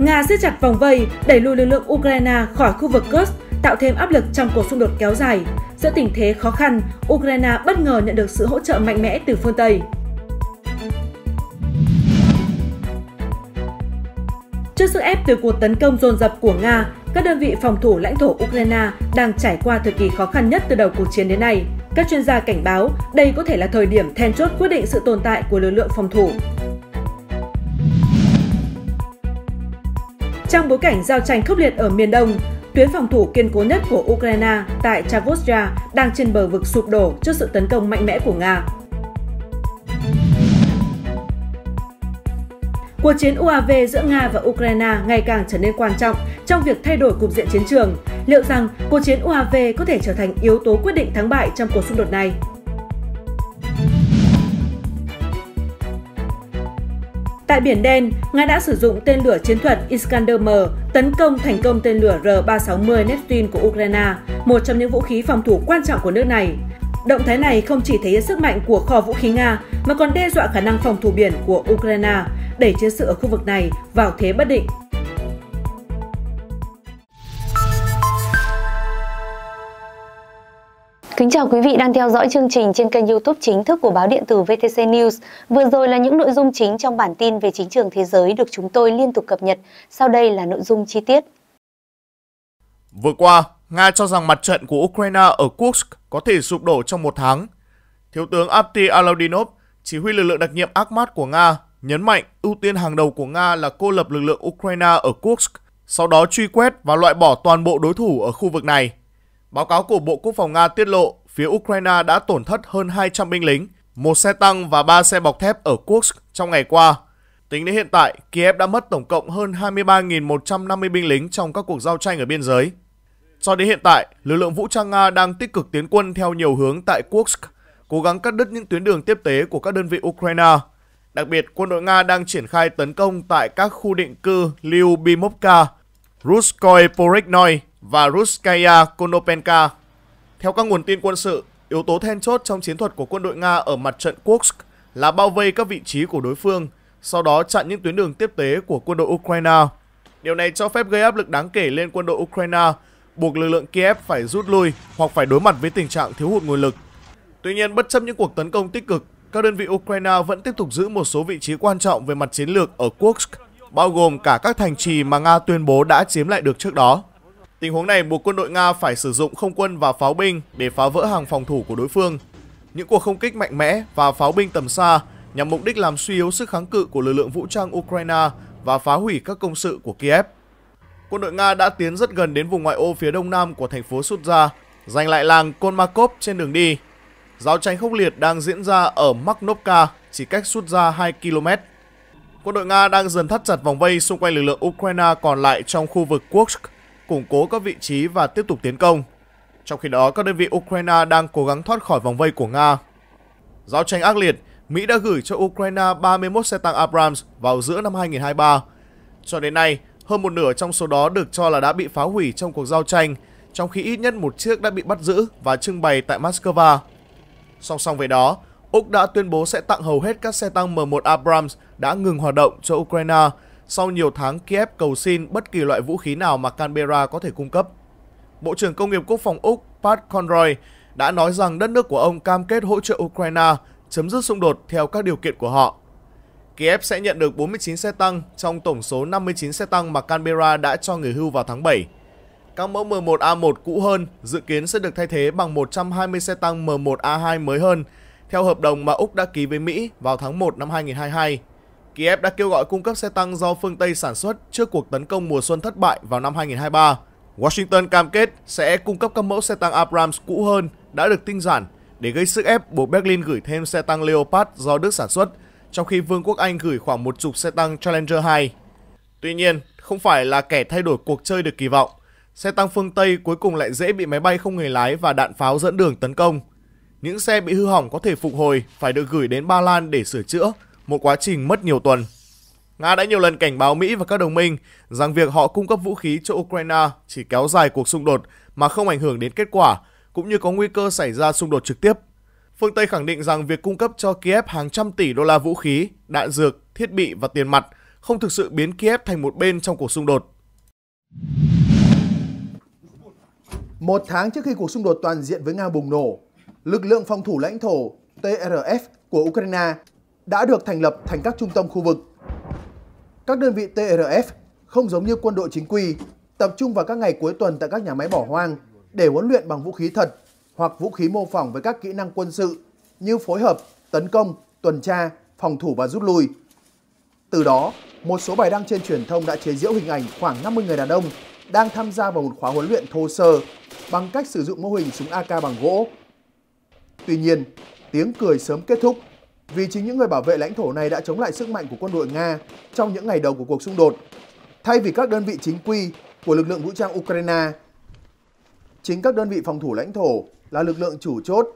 Nga siết chặt vòng vây, đẩy lùi lực lượng Ukraine khỏi khu vực Kursk, tạo thêm áp lực trong cuộc xung đột kéo dài. Giữa tình thế khó khăn, Ukraine bất ngờ nhận được sự hỗ trợ mạnh mẽ từ phương Tây. Trước sức ép từ cuộc tấn công dồn dập của Nga, các đơn vị phòng thủ lãnh thổ Ukraine đang trải qua thời kỳ khó khăn nhất từ đầu cuộc chiến đến nay. Các chuyên gia cảnh báo đây có thể là thời điểm then chốt quyết định sự tồn tại của lực lượng phòng thủ. Trong bối cảnh giao tranh khốc liệt ở miền Đông, tuyến phòng thủ kiên cố nhất của Ukraine tại Chavostra đang trên bờ vực sụp đổ trước sự tấn công mạnh mẽ của Nga. Cuộc chiến UAV giữa Nga và Ukraine ngày càng trở nên quan trọng trong việc thay đổi cục diện chiến trường. Liệu rằng cuộc chiến UAV có thể trở thành yếu tố quyết định thắng bại trong cuộc xung đột này? Tại Biển Đen, Nga đã sử dụng tên lửa chiến thuật Iskander-M tấn công thành công tên lửa R-360 Neptune của Ukraine, một trong những vũ khí phòng thủ quan trọng của nước này. Động thái này không chỉ thể hiện sức mạnh của kho vũ khí Nga mà còn đe dọa khả năng phòng thủ biển của Ukraine, đẩy chiến sự ở khu vực này vào thế bất định. Kính chào quý vị đang theo dõi chương trình trên kênh youtube chính thức của báo điện tử VTC News. Vừa rồi là những nội dung chính trong bản tin về chính trường thế giới được chúng tôi liên tục cập nhật. Sau đây là nội dung chi tiết. Vừa qua, Nga cho rằng mặt trận của Ukraine ở Kursk có thể sụp đổ trong một tháng. Thiếu tướng Apti Alaudinov, chỉ huy lực lượng đặc nhiệm Akhmat của Nga, nhấn mạnh ưu tiên hàng đầu của Nga là cô lập lực lượng Ukraine ở Kursk, sau đó truy quét và loại bỏ toàn bộ đối thủ ở khu vực này – Báo cáo của Bộ Quốc phòng Nga tiết lộ phía Ukraine đã tổn thất hơn 200 binh lính, một xe tăng và ba xe bọc thép ở Kursk trong ngày qua. Tính đến hiện tại, Kiev đã mất tổng cộng hơn 23.150 binh lính trong các cuộc giao tranh ở biên giới. Cho đến hiện tại, lực lượng vũ trang Nga đang tích cực tiến quân theo nhiều hướng tại Kursk, cố gắng cắt đứt những tuyến đường tiếp tế của các đơn vị Ukraine. Đặc biệt, quân đội Nga đang triển khai tấn công tại các khu định cư Lyubimovka, Ruskoy Poreknoy và Ruskaya Konopenka. Theo các nguồn tin quân sự, yếu tố then chốt trong chiến thuật của quân đội Nga ở mặt trận Kursk là bao vây các vị trí của đối phương, sau đó chặn những tuyến đường tiếp tế của quân đội Ukraine. Điều này cho phép gây áp lực đáng kể lên quân đội Ukraine, buộc lực lượng Kiev phải rút lui hoặc phải đối mặt với tình trạng thiếu hụt nguồn lực. Tuy nhiên, bất chấp những cuộc tấn công tích cực, các đơn vị Ukraine vẫn tiếp tục giữ một số vị trí quan trọng về mặt chiến lược ở Kursk, bao gồm cả các thành trì mà Nga tuyên bố đã chiếm lại được trước đó. Tình huống này buộc quân đội Nga phải sử dụng không quân và pháo binh để phá vỡ hàng phòng thủ của đối phương. Những cuộc không kích mạnh mẽ và pháo binh tầm xa nhằm mục đích làm suy yếu sức kháng cự của lực lượng vũ trang Ukraine và phá hủy các công sự của Kiev. Quân đội Nga đã tiến rất gần đến vùng ngoại ô phía đông nam của thành phố Sudza, giành lại làng Kolmakov trên đường đi. Giao tranh khốc liệt đang diễn ra ở Makhnovka, chỉ cách Sudza 2 km. Quân đội Nga đang dần thắt chặt vòng vây xung quanh lực lượng Ukraine còn lại trong khu vực Kursk củng cố các vị trí và tiếp tục tiến công. Trong khi đó, các đơn vị Ukraine đang cố gắng thoát khỏi vòng vây của Nga. Giao tranh ác liệt, Mỹ đã gửi cho Ukraine 31 xe tăng Abrams vào giữa năm 2023. Cho đến nay, hơn một nửa trong số đó được cho là đã bị phá hủy trong cuộc giao tranh, trong khi ít nhất một chiếc đã bị bắt giữ và trưng bày tại Moscow. Song song với đó, Úc đã tuyên bố sẽ tặng hầu hết các xe tăng M1 Abrams đã ngừng hoạt động cho Ukraine sau nhiều tháng Kiev cầu xin bất kỳ loại vũ khí nào mà Canberra có thể cung cấp. Bộ trưởng Công nghiệp Quốc phòng Úc Pat Conroy đã nói rằng đất nước của ông cam kết hỗ trợ Ukraine chấm dứt xung đột theo các điều kiện của họ. Kiev sẽ nhận được 49 xe tăng trong tổng số 59 xe tăng mà Canberra đã cho người hưu vào tháng 7. Các mẫu M1A1 cũ hơn dự kiến sẽ được thay thế bằng 120 xe tăng M1A2 mới hơn theo hợp đồng mà Úc đã ký với Mỹ vào tháng 1 năm 2022. Kiev đã kêu gọi cung cấp xe tăng do phương Tây sản xuất trước cuộc tấn công mùa xuân thất bại vào năm 2023. Washington cam kết sẽ cung cấp các mẫu xe tăng Abrams cũ hơn đã được tinh giản để gây sức ép buộc Berlin gửi thêm xe tăng Leopard do Đức sản xuất, trong khi Vương quốc Anh gửi khoảng một chục xe tăng Challenger 2. Tuy nhiên, không phải là kẻ thay đổi cuộc chơi được kỳ vọng. Xe tăng phương Tây cuối cùng lại dễ bị máy bay không người lái và đạn pháo dẫn đường tấn công. Những xe bị hư hỏng có thể phục hồi phải được gửi đến Ba Lan để sửa chữa, một quá trình mất nhiều tuần. Nga đã nhiều lần cảnh báo Mỹ và các đồng minh rằng việc họ cung cấp vũ khí cho Ukraine chỉ kéo dài cuộc xung đột mà không ảnh hưởng đến kết quả, cũng như có nguy cơ xảy ra xung đột trực tiếp. Phương Tây khẳng định rằng việc cung cấp cho Kiev hàng trăm tỷ đô la vũ khí, đạn dược, thiết bị và tiền mặt không thực sự biến Kiev thành một bên trong cuộc xung đột. Một tháng trước khi cuộc xung đột toàn diện với Nga bùng nổ, lực lượng phòng thủ lãnh thổ TRF của Ukraine đã được thành lập thành các trung tâm khu vực. Các đơn vị TRF không giống như quân đội chính quy, tập trung vào các ngày cuối tuần tại các nhà máy bỏ hoang để huấn luyện bằng vũ khí thật hoặc vũ khí mô phỏng với các kỹ năng quân sự như phối hợp, tấn công, tuần tra, phòng thủ và rút lui. Từ đó, một số bài đăng trên truyền thông đã chế giễu hình ảnh khoảng 50 người đàn ông đang tham gia vào một khóa huấn luyện thô sơ bằng cách sử dụng mô hình súng AK bằng gỗ. Tuy nhiên, tiếng cười sớm kết thúc vì chính những người bảo vệ lãnh thổ này đã chống lại sức mạnh của quân đội Nga trong những ngày đầu của cuộc xung đột, thay vì các đơn vị chính quy của lực lượng vũ trang Ukraine. Chính các đơn vị phòng thủ lãnh thổ là lực lượng chủ chốt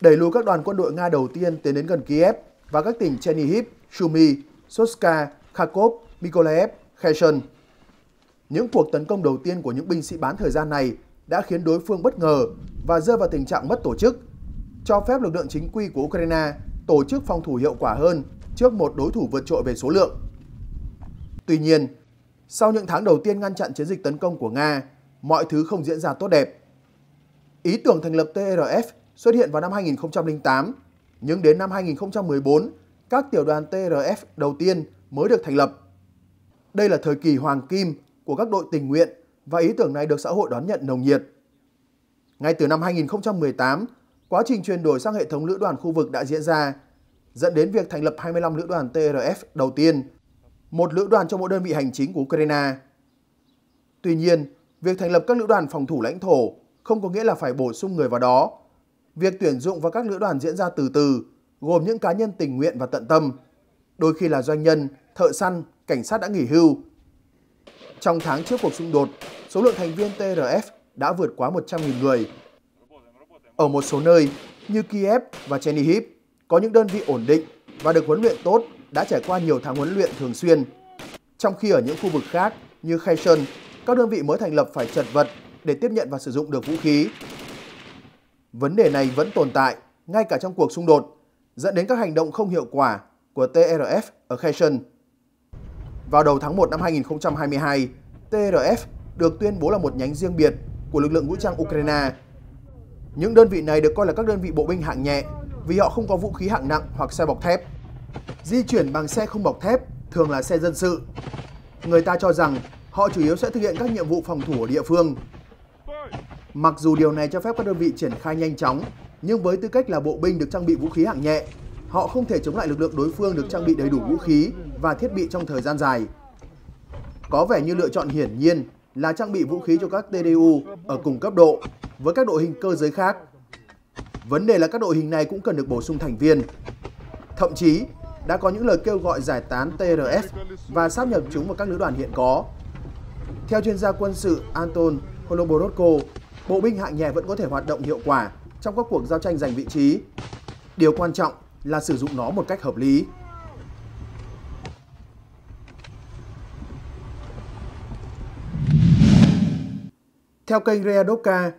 đẩy lùi các đoàn quân đội Nga đầu tiên tiến đến gần Kiev và các tỉnh Chernihiv, Sumy, Soska, Kharkov, Mykolaiv, Kherson. Những cuộc tấn công đầu tiên của những binh sĩ bán thời gian này đã khiến đối phương bất ngờ và rơi vào tình trạng mất tổ chức, cho phép lực lượng chính quy của Ukraine tổ chức phòng thủ hiệu quả hơn trước một đối thủ vượt trội về số lượng. Tuy nhiên, sau những tháng đầu tiên ngăn chặn chiến dịch tấn công của Nga, mọi thứ không diễn ra tốt đẹp. Ý tưởng thành lập TRF xuất hiện vào năm 2008, nhưng đến năm 2014, các tiểu đoàn TRF đầu tiên mới được thành lập. Đây là thời kỳ hoàng kim của các đội tình nguyện và ý tưởng này được xã hội đón nhận nồng nhiệt. Ngay từ năm 2018, quá trình chuyển đổi sang hệ thống lữ đoàn khu vực đã diễn ra, dẫn đến việc thành lập 25 lữ đoàn TRF đầu tiên, một lữ đoàn cho mỗi đơn vị hành chính của Ukraine. Tuy nhiên, việc thành lập các lữ đoàn phòng thủ lãnh thổ không có nghĩa là phải bổ sung người vào đó. Việc tuyển dụng vào các lữ đoàn diễn ra từ từ, gồm những cá nhân tình nguyện và tận tâm, đôi khi là doanh nhân, thợ săn, cảnh sát đã nghỉ hưu. Trong tháng trước cuộc xung đột, số lượng thành viên TRF đã vượt quá 100.000 người, ở một số nơi như Kiev và Chernihiv có những đơn vị ổn định và được huấn luyện tốt đã trải qua nhiều tháng huấn luyện thường xuyên. Trong khi ở những khu vực khác như Kherson, các đơn vị mới thành lập phải chật vật để tiếp nhận và sử dụng được vũ khí. Vấn đề này vẫn tồn tại ngay cả trong cuộc xung đột, dẫn đến các hành động không hiệu quả của TRF ở Kherson. Vào đầu tháng 1 năm 2022, TRF được tuyên bố là một nhánh riêng biệt của lực lượng vũ trang Ukraine những đơn vị này được coi là các đơn vị bộ binh hạng nhẹ vì họ không có vũ khí hạng nặng hoặc xe bọc thép. Di chuyển bằng xe không bọc thép thường là xe dân sự. Người ta cho rằng họ chủ yếu sẽ thực hiện các nhiệm vụ phòng thủ ở địa phương. Mặc dù điều này cho phép các đơn vị triển khai nhanh chóng, nhưng với tư cách là bộ binh được trang bị vũ khí hạng nhẹ, họ không thể chống lại lực lượng đối phương được trang bị đầy đủ vũ khí và thiết bị trong thời gian dài. Có vẻ như lựa chọn hiển nhiên là trang bị vũ khí cho các TDU ở cùng cấp độ với các đội hình cơ giới khác. Vấn đề là các đội hình này cũng cần được bổ sung thành viên. Thậm chí, đã có những lời kêu gọi giải tán TRF và sáp nhập chúng vào các lữ đoàn hiện có. Theo chuyên gia quân sự Anton Holoborodko, bộ binh hạng nhẹ vẫn có thể hoạt động hiệu quả trong các cuộc giao tranh giành vị trí. Điều quan trọng là sử dụng nó một cách hợp lý. Theo kênh Readovka,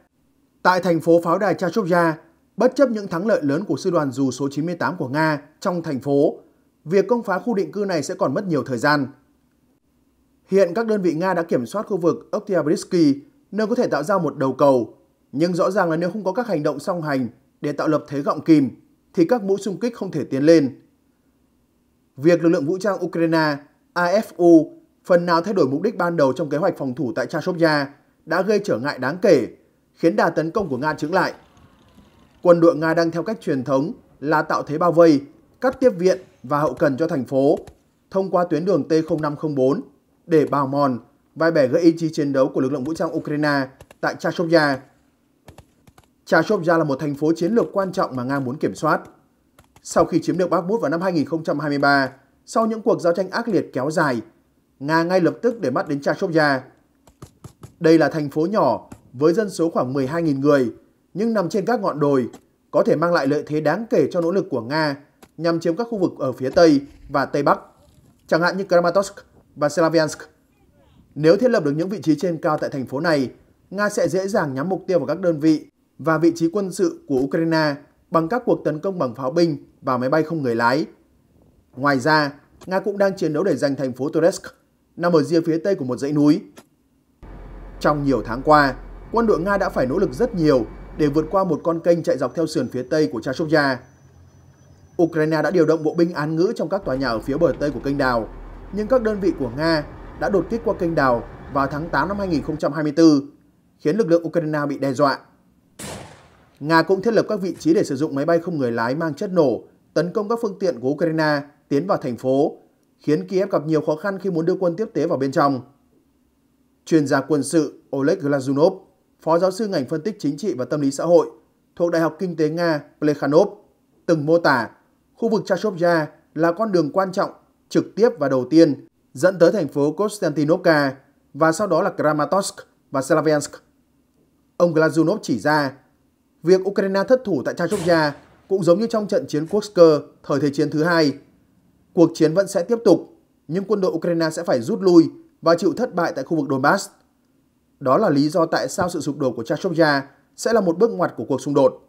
Tại thành phố pháo đài Chashobja, bất chấp những thắng lợi lớn của sư đoàn dù số 98 của Nga trong thành phố, việc công phá khu định cư này sẽ còn mất nhiều thời gian. Hiện các đơn vị Nga đã kiểm soát khu vực Oktyabrsky, nơi có thể tạo ra một đầu cầu, nhưng rõ ràng là nếu không có các hành động song hành để tạo lập thế gọng kìm, thì các mũi xung kích không thể tiến lên. Việc lực lượng vũ trang Ukraine, AFU, phần nào thay đổi mục đích ban đầu trong kế hoạch phòng thủ tại Chashobya đã gây trở ngại đáng kể khiến đà tấn công của Nga chững lại. Quân đội Nga đang theo cách truyền thống là tạo thế bao vây, cắt tiếp viện và hậu cần cho thành phố thông qua tuyến đường T-0504 để bào mòn vai bẻ gãy ý chí chiến đấu của lực lượng vũ trang Ukraine tại Chashovya. Chashovya là một thành phố chiến lược quan trọng mà Nga muốn kiểm soát. Sau khi chiếm được Bakhmut vào năm 2023, sau những cuộc giao tranh ác liệt kéo dài, Nga ngay lập tức để mắt đến Chashovya. Đây là thành phố nhỏ với dân số khoảng 12.000 người, nhưng nằm trên các ngọn đồi, có thể mang lại lợi thế đáng kể cho nỗ lực của Nga nhằm chiếm các khu vực ở phía Tây và Tây Bắc, chẳng hạn như Kramatorsk và Slaviansk. Nếu thiết lập được những vị trí trên cao tại thành phố này, Nga sẽ dễ dàng nhắm mục tiêu vào các đơn vị và vị trí quân sự của Ukraine bằng các cuộc tấn công bằng pháo binh và máy bay không người lái. Ngoài ra, Nga cũng đang chiến đấu để giành thành phố Toretsk, nằm ở rìa phía tây của một dãy núi. Trong nhiều tháng qua, quân đội Nga đã phải nỗ lực rất nhiều để vượt qua một con kênh chạy dọc theo sườn phía tây của Chashovya. Ukraine đã điều động bộ binh án ngữ trong các tòa nhà ở phía bờ tây của kênh đào, nhưng các đơn vị của Nga đã đột kích qua kênh đào vào tháng 8 năm 2024, khiến lực lượng Ukraine bị đe dọa. Nga cũng thiết lập các vị trí để sử dụng máy bay không người lái mang chất nổ tấn công các phương tiện của Ukraine tiến vào thành phố, khiến Kiev gặp nhiều khó khăn khi muốn đưa quân tiếp tế vào bên trong. Chuyên gia quân sự Oleg Glazunov phó giáo sư ngành phân tích chính trị và tâm lý xã hội thuộc Đại học Kinh tế Nga Plekhanov, từng mô tả khu vực Chashovya là con đường quan trọng, trực tiếp và đầu tiên dẫn tới thành phố Konstantinovka và sau đó là Kramatorsk và Slaviansk. Ông Glazunov chỉ ra, việc Ukraine thất thủ tại Chashovya cũng giống như trong trận chiến Kursk thời Thế chiến thứ hai. Cuộc chiến vẫn sẽ tiếp tục, nhưng quân đội Ukraine sẽ phải rút lui và chịu thất bại tại khu vực Donbass. Đó là lý do tại sao sự sụp đổ của Chashogja sẽ là một bước ngoặt của cuộc xung đột.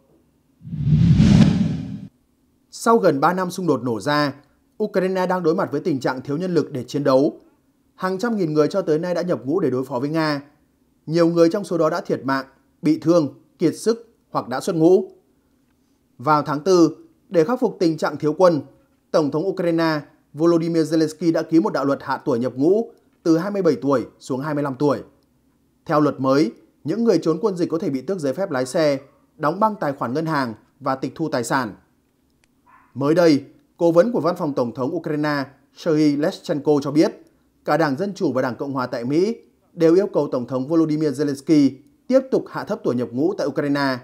Sau gần 3 năm xung đột nổ ra, Ukraine đang đối mặt với tình trạng thiếu nhân lực để chiến đấu. Hàng trăm nghìn người cho tới nay đã nhập ngũ để đối phó với Nga. Nhiều người trong số đó đã thiệt mạng, bị thương, kiệt sức hoặc đã xuất ngũ. Vào tháng 4, để khắc phục tình trạng thiếu quân, Tổng thống Ukraine Volodymyr Zelensky đã ký một đạo luật hạ tuổi nhập ngũ từ 27 tuổi xuống 25 tuổi. Theo luật mới, những người trốn quân dịch có thể bị tước giấy phép lái xe, đóng băng tài khoản ngân hàng và tịch thu tài sản. Mới đây, cố vấn của văn phòng Tổng thống Ukraine Sergei Leschenko cho biết, cả Đảng Dân Chủ và Đảng Cộng Hòa tại Mỹ đều yêu cầu Tổng thống Volodymyr Zelensky tiếp tục hạ thấp tuổi nhập ngũ tại Ukraine.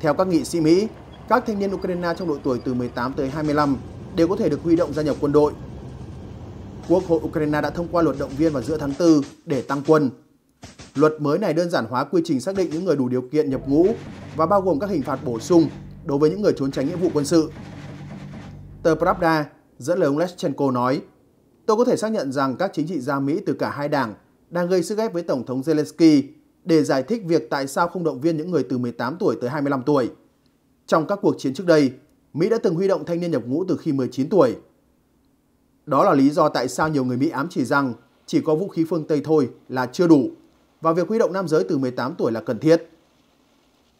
Theo các nghị sĩ Mỹ, các thanh niên Ukraine trong độ tuổi từ 18 tới 25 đều có thể được huy động gia nhập quân đội. Quốc hội Ukraine đã thông qua luật động viên vào giữa tháng 4 để tăng quân. Luật mới này đơn giản hóa quy trình xác định những người đủ điều kiện nhập ngũ và bao gồm các hình phạt bổ sung đối với những người trốn tránh nghĩa vụ quân sự. Tờ Pravda dẫn lời ông Leschenko nói, Tôi có thể xác nhận rằng các chính trị gia Mỹ từ cả hai đảng đang gây sức ép với Tổng thống Zelensky để giải thích việc tại sao không động viên những người từ 18 tuổi tới 25 tuổi. Trong các cuộc chiến trước đây, Mỹ đã từng huy động thanh niên nhập ngũ từ khi 19 tuổi. Đó là lý do tại sao nhiều người Mỹ ám chỉ rằng chỉ có vũ khí phương Tây thôi là chưa đủ và việc huy động nam giới từ 18 tuổi là cần thiết.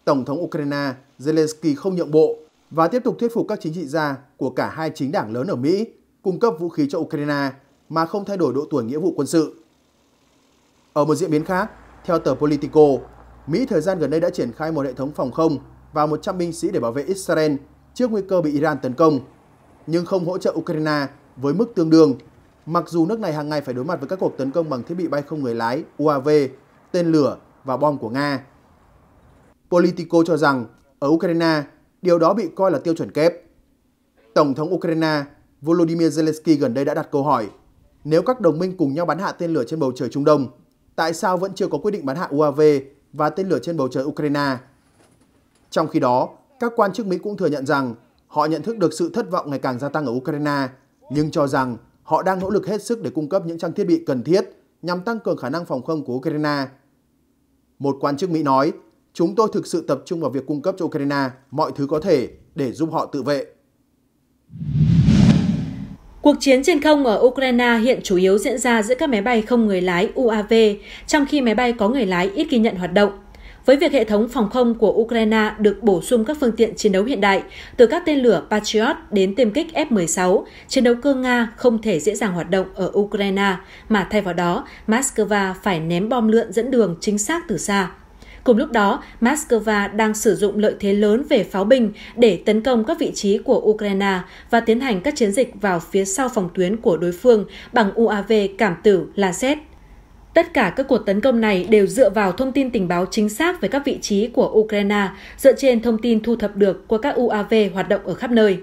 Tổng thống Ukraine Zelensky không nhượng bộ và tiếp tục thuyết phục các chính trị gia của cả hai chính đảng lớn ở Mỹ cung cấp vũ khí cho Ukraine mà không thay đổi độ tuổi nghĩa vụ quân sự. Ở một diễn biến khác, theo tờ Politico, Mỹ thời gian gần đây đã triển khai một hệ thống phòng không và 100 binh sĩ để bảo vệ Israel trước nguy cơ bị Iran tấn công, nhưng không hỗ trợ Ukraine với mức tương đương, mặc dù nước này hàng ngày phải đối mặt với các cuộc tấn công bằng thiết bị bay không người lái UAV tên lửa và bom của Nga. Politico cho rằng ở Ukraine, điều đó bị coi là tiêu chuẩn kép. Tổng thống Ukraine Volodymyr Zelensky gần đây đã đặt câu hỏi nếu các đồng minh cùng nhau bắn hạ tên lửa trên bầu trời Trung Đông, tại sao vẫn chưa có quyết định bắn hạ UAV và tên lửa trên bầu trời Ukraine? Trong khi đó, các quan chức Mỹ cũng thừa nhận rằng họ nhận thức được sự thất vọng ngày càng gia tăng ở Ukraine, nhưng cho rằng họ đang nỗ lực hết sức để cung cấp những trang thiết bị cần thiết nhằm tăng cường khả năng phòng không của Ukraine. Một quan chức Mỹ nói, chúng tôi thực sự tập trung vào việc cung cấp cho Ukraine mọi thứ có thể để giúp họ tự vệ. Cuộc chiến trên không ở Ukraine hiện chủ yếu diễn ra giữa các máy bay không người lái UAV, trong khi máy bay có người lái ít ghi nhận hoạt động với việc hệ thống phòng không của Ukraine được bổ sung các phương tiện chiến đấu hiện đại, từ các tên lửa Patriot đến tiêm kích F-16, chiến đấu cơ Nga không thể dễ dàng hoạt động ở Ukraine, mà thay vào đó, Moscow phải ném bom lượn dẫn đường chính xác từ xa. Cùng lúc đó, Moscow đang sử dụng lợi thế lớn về pháo binh để tấn công các vị trí của Ukraine và tiến hành các chiến dịch vào phía sau phòng tuyến của đối phương bằng UAV cảm tử Lancet. Tất cả các cuộc tấn công này đều dựa vào thông tin tình báo chính xác về các vị trí của Ukraine, dựa trên thông tin thu thập được của các UAV hoạt động ở khắp nơi.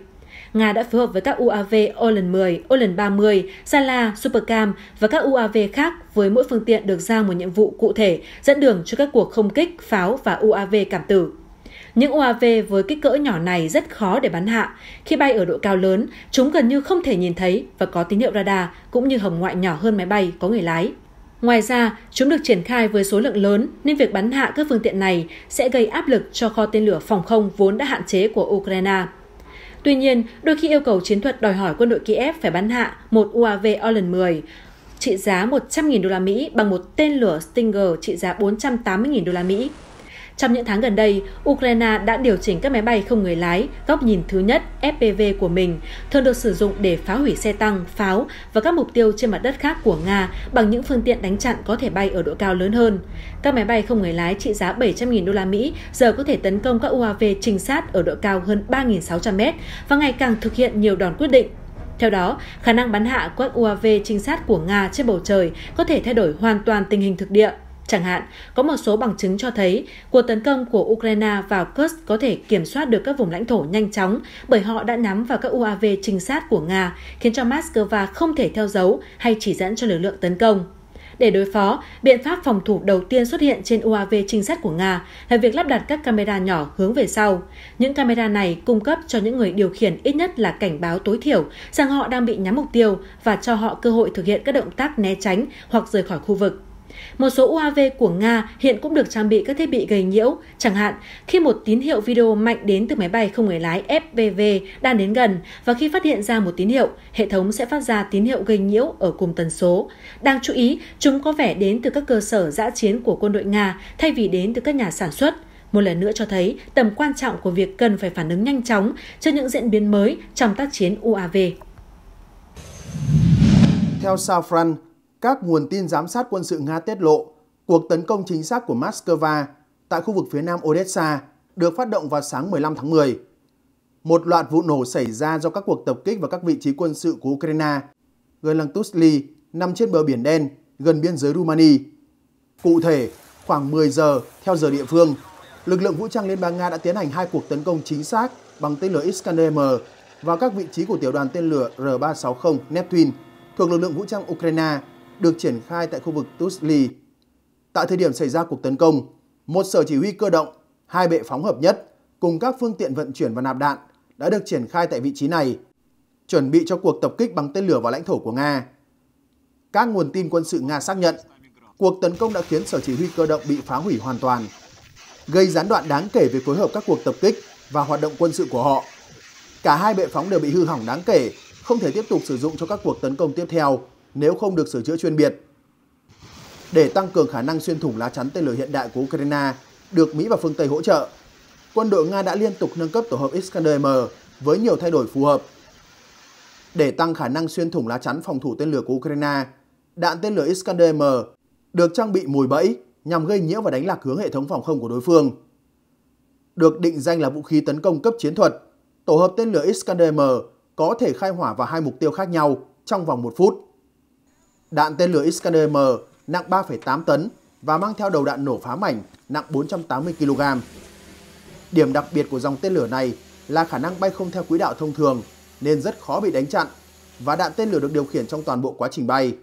Nga đã phối hợp với các UAV Olen 10, Olen 30, Sala, Supercam và các UAV khác với mỗi phương tiện được giao một nhiệm vụ cụ thể dẫn đường cho các cuộc không kích, pháo và UAV cảm tử. Những UAV với kích cỡ nhỏ này rất khó để bắn hạ. Khi bay ở độ cao lớn, chúng gần như không thể nhìn thấy và có tín hiệu radar cũng như hồng ngoại nhỏ hơn máy bay có người lái. Ngoài ra, chúng được triển khai với số lượng lớn nên việc bắn hạ các phương tiện này sẽ gây áp lực cho kho tên lửa phòng không vốn đã hạn chế của Ukraine. Tuy nhiên, đôi khi yêu cầu chiến thuật đòi hỏi quân đội Kiev phải bắn hạ một UAV Orlan 10 trị giá 100.000 đô la Mỹ bằng một tên lửa Stinger trị giá 480.000 đô la Mỹ trong những tháng gần đây, Ukraine đã điều chỉnh các máy bay không người lái góc nhìn thứ nhất FPV của mình, thường được sử dụng để phá hủy xe tăng, pháo và các mục tiêu trên mặt đất khác của Nga bằng những phương tiện đánh chặn có thể bay ở độ cao lớn hơn. Các máy bay không người lái trị giá 700.000 đô la Mỹ giờ có thể tấn công các UAV trinh sát ở độ cao hơn 3.600 mét và ngày càng thực hiện nhiều đòn quyết định theo đó, khả năng bắn hạ các UAV trinh sát của Nga trên bầu trời có thể thay đổi hoàn toàn tình hình thực địa. Chẳng hạn, có một số bằng chứng cho thấy cuộc tấn công của Ukraine vào Kursk có thể kiểm soát được các vùng lãnh thổ nhanh chóng bởi họ đã nắm vào các UAV trinh sát của Nga, khiến cho Moscow không thể theo dấu hay chỉ dẫn cho lực lượng tấn công. Để đối phó, biện pháp phòng thủ đầu tiên xuất hiện trên UAV trinh sát của Nga là việc lắp đặt các camera nhỏ hướng về sau. Những camera này cung cấp cho những người điều khiển ít nhất là cảnh báo tối thiểu rằng họ đang bị nhắm mục tiêu và cho họ cơ hội thực hiện các động tác né tránh hoặc rời khỏi khu vực. Một số UAV của Nga hiện cũng được trang bị các thiết bị gây nhiễu, chẳng hạn khi một tín hiệu video mạnh đến từ máy bay không người lái FPV đang đến gần và khi phát hiện ra một tín hiệu, hệ thống sẽ phát ra tín hiệu gây nhiễu ở cùng tần số. Đang chú ý, chúng có vẻ đến từ các cơ sở giã chiến của quân đội Nga thay vì đến từ các nhà sản xuất một lần nữa cho thấy tầm quan trọng của việc cần phải phản ứng nhanh chóng cho những diễn biến mới trong tác chiến UAV. Theo Safran các nguồn tin giám sát quân sự Nga tiết lộ cuộc tấn công chính xác của Moscow tại khu vực phía nam Odessa được phát động vào sáng 15 tháng 10. Một loạt vụ nổ xảy ra do các cuộc tập kích vào các vị trí quân sự của Ukraine gần làng Tuzli nằm trên bờ biển đen gần biên giới Rumani. Cụ thể, khoảng 10 giờ theo giờ địa phương, lực lượng vũ trang Liên bang Nga đã tiến hành hai cuộc tấn công chính xác bằng tên lửa Iskander-M vào các vị trí của tiểu đoàn tên lửa R-360 Neptune thuộc lực lượng vũ trang Ukraine được triển khai tại khu vực Tuzli. Tại thời điểm xảy ra cuộc tấn công, một sở chỉ huy cơ động, hai bệ phóng hợp nhất cùng các phương tiện vận chuyển và nạp đạn đã được triển khai tại vị trí này, chuẩn bị cho cuộc tập kích bằng tên lửa vào lãnh thổ của Nga. Các nguồn tin quân sự Nga xác nhận, cuộc tấn công đã khiến sở chỉ huy cơ động bị phá hủy hoàn toàn, gây gián đoạn đáng kể về phối hợp các cuộc tập kích và hoạt động quân sự của họ. Cả hai bệ phóng đều bị hư hỏng đáng kể, không thể tiếp tục sử dụng cho các cuộc tấn công tiếp theo nếu không được sửa chữa chuyên biệt. Để tăng cường khả năng xuyên thủng lá chắn tên lửa hiện đại của Ukraine được Mỹ và phương Tây hỗ trợ, quân đội Nga đã liên tục nâng cấp tổ hợp Iskander-M với nhiều thay đổi phù hợp. Để tăng khả năng xuyên thủng lá chắn phòng thủ tên lửa của Ukraine, đạn tên lửa Iskander-M được trang bị mùi bẫy nhằm gây nhiễu và đánh lạc hướng hệ thống phòng không của đối phương. Được định danh là vũ khí tấn công cấp chiến thuật, tổ hợp tên lửa Iskander-M có thể khai hỏa vào hai mục tiêu khác nhau trong vòng một phút đạn tên lửa Iskander-M nặng 3,8 tấn và mang theo đầu đạn nổ phá mảnh nặng 480 kg. Điểm đặc biệt của dòng tên lửa này là khả năng bay không theo quỹ đạo thông thường nên rất khó bị đánh chặn và đạn tên lửa được điều khiển trong toàn bộ quá trình bay.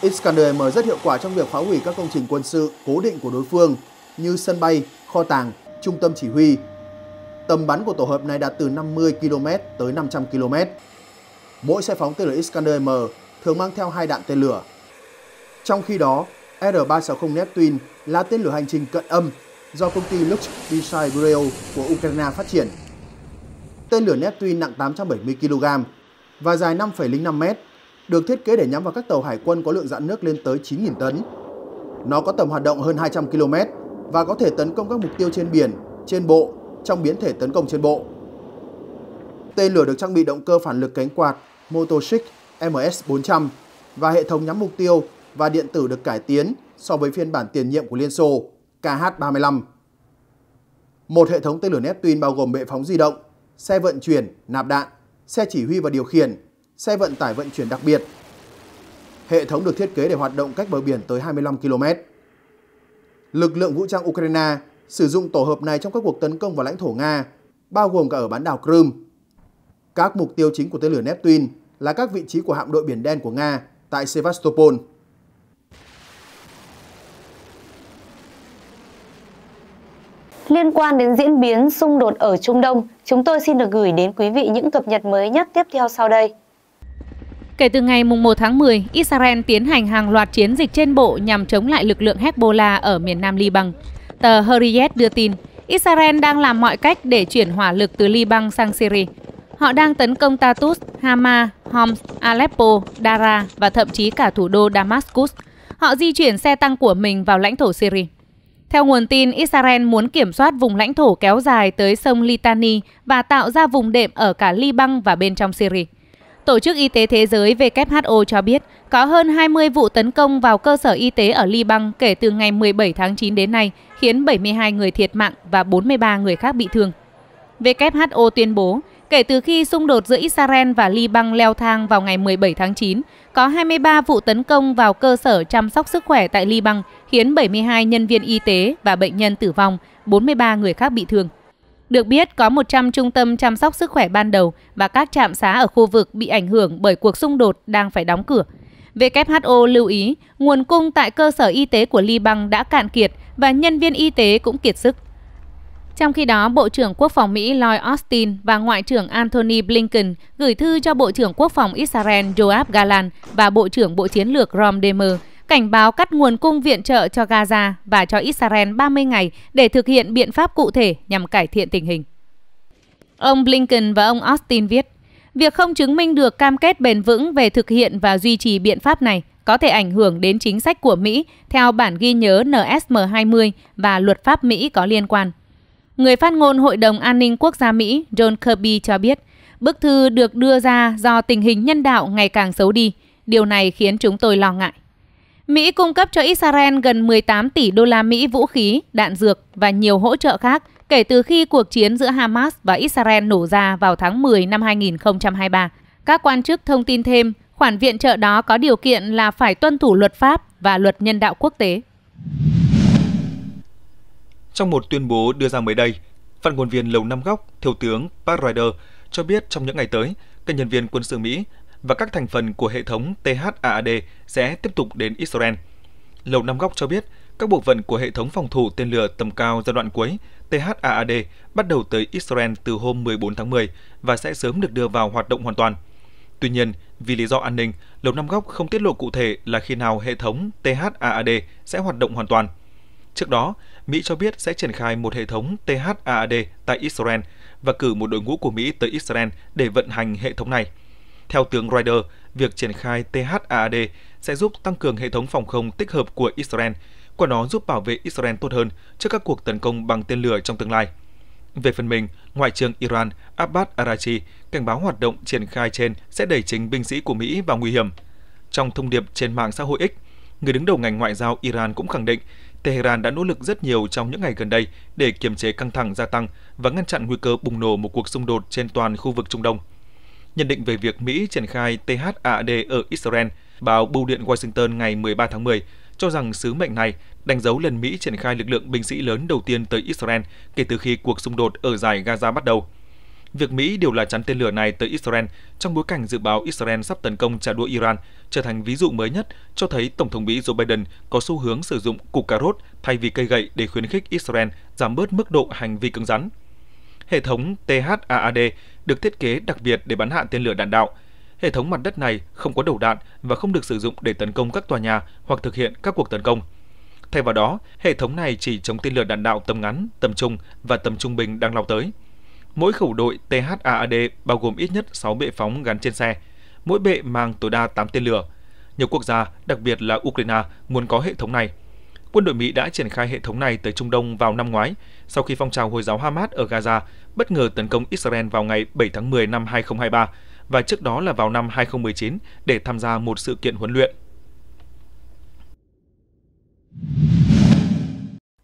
Iskander-M rất hiệu quả trong việc phá hủy các công trình quân sự cố định của đối phương như sân bay, kho tàng, trung tâm chỉ huy. Tầm bắn của tổ hợp này đạt từ 50 km tới 500 km. Mỗi xe phóng tên lửa Iskander-M thường mang theo hai đạn tên lửa. Trong khi đó, R-360 Neptune là tên lửa hành trình cận âm do công ty Lux Design Bureau của Ukraine phát triển. Tên lửa Neptune nặng 870 kg và dài 5,05 m, được thiết kế để nhắm vào các tàu hải quân có lượng dạn nước lên tới 9.000 tấn. Nó có tầm hoạt động hơn 200 km và có thể tấn công các mục tiêu trên biển, trên bộ, trong biến thể tấn công trên bộ. Tên lửa được trang bị động cơ phản lực cánh quạt Motoshik MS-400 và hệ thống nhắm mục tiêu và điện tử được cải tiến so với phiên bản tiền nhiệm của Liên Xô KH-35. Một hệ thống tên lửa Neptune bao gồm bệ phóng di động, xe vận chuyển, nạp đạn, xe chỉ huy và điều khiển, xe vận tải vận chuyển đặc biệt. Hệ thống được thiết kế để hoạt động cách bờ biển tới 25 km. Lực lượng vũ trang Ukraine sử dụng tổ hợp này trong các cuộc tấn công vào lãnh thổ Nga, bao gồm cả ở bán đảo Crimea. Các mục tiêu chính của tên lửa Neptune là các vị trí của hạm đội Biển Đen của Nga tại Sevastopol. Liên quan đến diễn biến xung đột ở Trung Đông, chúng tôi xin được gửi đến quý vị những cập nhật mới nhất tiếp theo sau đây. Kể từ ngày 1 tháng 10, Israel tiến hành hàng loạt chiến dịch trên bộ nhằm chống lại lực lượng Hezbollah ở miền nam Liban. Tờ Hurriyet đưa tin, Israel đang làm mọi cách để chuyển hỏa lực từ Liban sang Syria. Họ đang tấn công Tartus, Hama, Homs, Aleppo, Dara và thậm chí cả thủ đô Damascus. Họ di chuyển xe tăng của mình vào lãnh thổ Syria. Theo nguồn tin, Israel muốn kiểm soát vùng lãnh thổ kéo dài tới sông Litani và tạo ra vùng đệm ở cả Liban và bên trong Syria. Tổ chức Y tế Thế giới WHO cho biết có hơn 20 vụ tấn công vào cơ sở y tế ở Liban kể từ ngày 17 tháng 9 đến nay, khiến 72 người thiệt mạng và 43 người khác bị thương. WHO tuyên bố Kể từ khi xung đột giữa Israel và Liban leo thang vào ngày 17 tháng 9, có 23 vụ tấn công vào cơ sở chăm sóc sức khỏe tại Liban khiến 72 nhân viên y tế và bệnh nhân tử vong, 43 người khác bị thương. Được biết, có 100 trung tâm chăm sóc sức khỏe ban đầu và các trạm xá ở khu vực bị ảnh hưởng bởi cuộc xung đột đang phải đóng cửa. WHO lưu ý, nguồn cung tại cơ sở y tế của Liban đã cạn kiệt và nhân viên y tế cũng kiệt sức. Trong khi đó, Bộ trưởng Quốc phòng Mỹ Lloyd Austin và Ngoại trưởng anthony Blinken gửi thư cho Bộ trưởng Quốc phòng Israel Joab Galan và Bộ trưởng Bộ Chiến lược Rom Demer cảnh báo cắt nguồn cung viện trợ cho Gaza và cho Israel 30 ngày để thực hiện biện pháp cụ thể nhằm cải thiện tình hình. Ông Blinken và ông Austin viết, việc không chứng minh được cam kết bền vững về thực hiện và duy trì biện pháp này có thể ảnh hưởng đến chính sách của Mỹ theo bản ghi nhớ NSM 20 và luật pháp Mỹ có liên quan. Người phát ngôn Hội đồng An ninh Quốc gia Mỹ John Kirby cho biết, bức thư được đưa ra do tình hình nhân đạo ngày càng xấu đi. Điều này khiến chúng tôi lo ngại. Mỹ cung cấp cho Israel gần 18 tỷ đô la Mỹ vũ khí, đạn dược và nhiều hỗ trợ khác kể từ khi cuộc chiến giữa Hamas và Israel nổ ra vào tháng 10 năm 2023. Các quan chức thông tin thêm, khoản viện trợ đó có điều kiện là phải tuân thủ luật pháp và luật nhân đạo quốc tế. Trong một tuyên bố đưa ra mới đây, phát ngôn viên Lầu Năm Góc, Thiếu tướng Park Ryder cho biết trong những ngày tới, các nhân viên quân sự Mỹ và các thành phần của hệ thống THAAD sẽ tiếp tục đến Israel. Lầu Năm Góc cho biết, các bộ phận của hệ thống phòng thủ tên lửa tầm cao giai đoạn cuối THAAD bắt đầu tới Israel từ hôm 14 tháng 10 và sẽ sớm được đưa vào hoạt động hoàn toàn. Tuy nhiên, vì lý do an ninh, Lầu Năm Góc không tiết lộ cụ thể là khi nào hệ thống THAAD sẽ hoạt động hoàn toàn. Trước đó, Mỹ cho biết sẽ triển khai một hệ thống THAAD tại Israel và cử một đội ngũ của Mỹ tới Israel để vận hành hệ thống này. Theo tướng Ryder, việc triển khai THAAD sẽ giúp tăng cường hệ thống phòng không tích hợp của Israel, qua đó giúp bảo vệ Israel tốt hơn trước các cuộc tấn công bằng tên lửa trong tương lai. Về phần mình, Ngoại trưởng Iran Abbas Arachi cảnh báo hoạt động triển khai trên sẽ đẩy chính binh sĩ của Mỹ vào nguy hiểm. Trong thông điệp trên mạng xã hội X, người đứng đầu ngành ngoại giao Iran cũng khẳng định Tehran đã nỗ lực rất nhiều trong những ngày gần đây để kiềm chế căng thẳng gia tăng và ngăn chặn nguy cơ bùng nổ một cuộc xung đột trên toàn khu vực Trung Đông. Nhận định về việc Mỹ triển khai THAD ở Israel, báo Bưu điện Washington ngày 13 tháng 10 cho rằng sứ mệnh này đánh dấu lần Mỹ triển khai lực lượng binh sĩ lớn đầu tiên tới Israel kể từ khi cuộc xung đột ở giải Gaza bắt đầu việc Mỹ điều là chắn tên lửa này tới Israel trong bối cảnh dự báo Israel sắp tấn công trả đũa Iran trở thành ví dụ mới nhất cho thấy Tổng thống Mỹ Joe Biden có xu hướng sử dụng củ cà rốt thay vì cây gậy để khuyến khích Israel giảm bớt mức độ hành vi cứng rắn. Hệ thống THAAD được thiết kế đặc biệt để bắn hạ tên lửa đạn đạo. Hệ thống mặt đất này không có đầu đạn và không được sử dụng để tấn công các tòa nhà hoặc thực hiện các cuộc tấn công. Thay vào đó, hệ thống này chỉ chống tên lửa đạn đạo tầm ngắn, tầm trung và tầm trung bình đang lao tới – Mỗi khẩu đội THAAD bao gồm ít nhất 6 bệ phóng gắn trên xe. Mỗi bệ mang tối đa 8 tên lửa. Nhiều quốc gia, đặc biệt là Ukraine, muốn có hệ thống này. Quân đội Mỹ đã triển khai hệ thống này tới Trung Đông vào năm ngoái, sau khi phong trào Hồi giáo Hamas ở Gaza bất ngờ tấn công Israel vào ngày 7 tháng 10 năm 2023 và trước đó là vào năm 2019 để tham gia một sự kiện huấn luyện.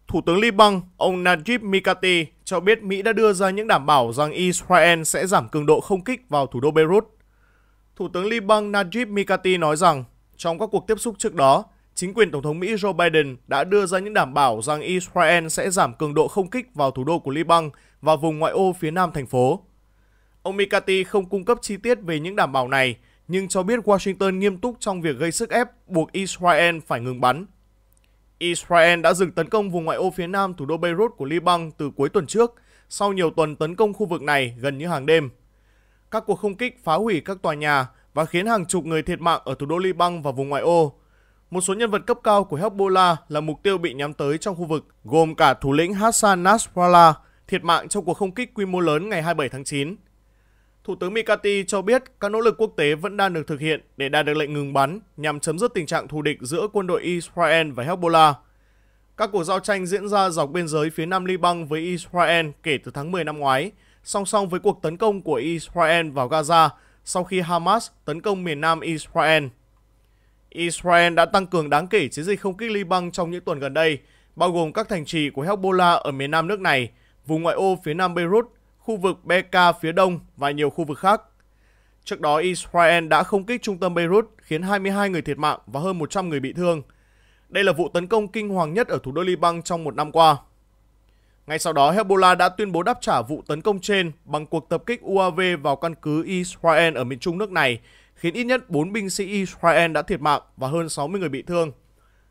Thủ tướng Liban, ông Najib Mikati cho biết Mỹ đã đưa ra những đảm bảo rằng Israel sẽ giảm cường độ không kích vào thủ đô Beirut. Thủ tướng Liban Najib Mikati nói rằng, trong các cuộc tiếp xúc trước đó, chính quyền Tổng thống Mỹ Joe Biden đã đưa ra những đảm bảo rằng Israel sẽ giảm cường độ không kích vào thủ đô của Liban và vùng ngoại ô phía nam thành phố. Ông Mikati không cung cấp chi tiết về những đảm bảo này, nhưng cho biết Washington nghiêm túc trong việc gây sức ép buộc Israel phải ngừng bắn. Israel đã dừng tấn công vùng ngoại ô phía nam thủ đô Beirut của Liban từ cuối tuần trước, sau nhiều tuần tấn công khu vực này gần như hàng đêm. Các cuộc không kích phá hủy các tòa nhà và khiến hàng chục người thiệt mạng ở thủ đô Liban và vùng ngoại ô. Một số nhân vật cấp cao của Hezbollah là mục tiêu bị nhắm tới trong khu vực, gồm cả thủ lĩnh Hassan Nasrallah, thiệt mạng trong cuộc không kích quy mô lớn ngày 27 tháng 9. Thủ tướng Mikati cho biết các nỗ lực quốc tế vẫn đang được thực hiện để đạt được lệnh ngừng bắn nhằm chấm dứt tình trạng thù địch giữa quân đội Israel và Hezbollah. Các cuộc giao tranh diễn ra dọc biên giới phía nam Liban với Israel kể từ tháng 10 năm ngoái, song song với cuộc tấn công của Israel vào Gaza sau khi Hamas tấn công miền nam Israel. Israel đã tăng cường đáng kể chiến dịch không kích Liban trong những tuần gần đây, bao gồm các thành trì của Hezbollah ở miền nam nước này, vùng ngoại ô phía nam Beirut – khu vực Beka phía đông và nhiều khu vực khác. Trước đó, Israel đã không kích trung tâm Beirut khiến 22 người thiệt mạng và hơn 100 người bị thương. Đây là vụ tấn công kinh hoàng nhất ở thủ đô Liban trong một năm qua. Ngay sau đó, Hezbollah đã tuyên bố đáp trả vụ tấn công trên bằng cuộc tập kích UAV vào căn cứ Israel ở miền trung nước này, khiến ít nhất 4 binh sĩ Israel đã thiệt mạng và hơn 60 người bị thương.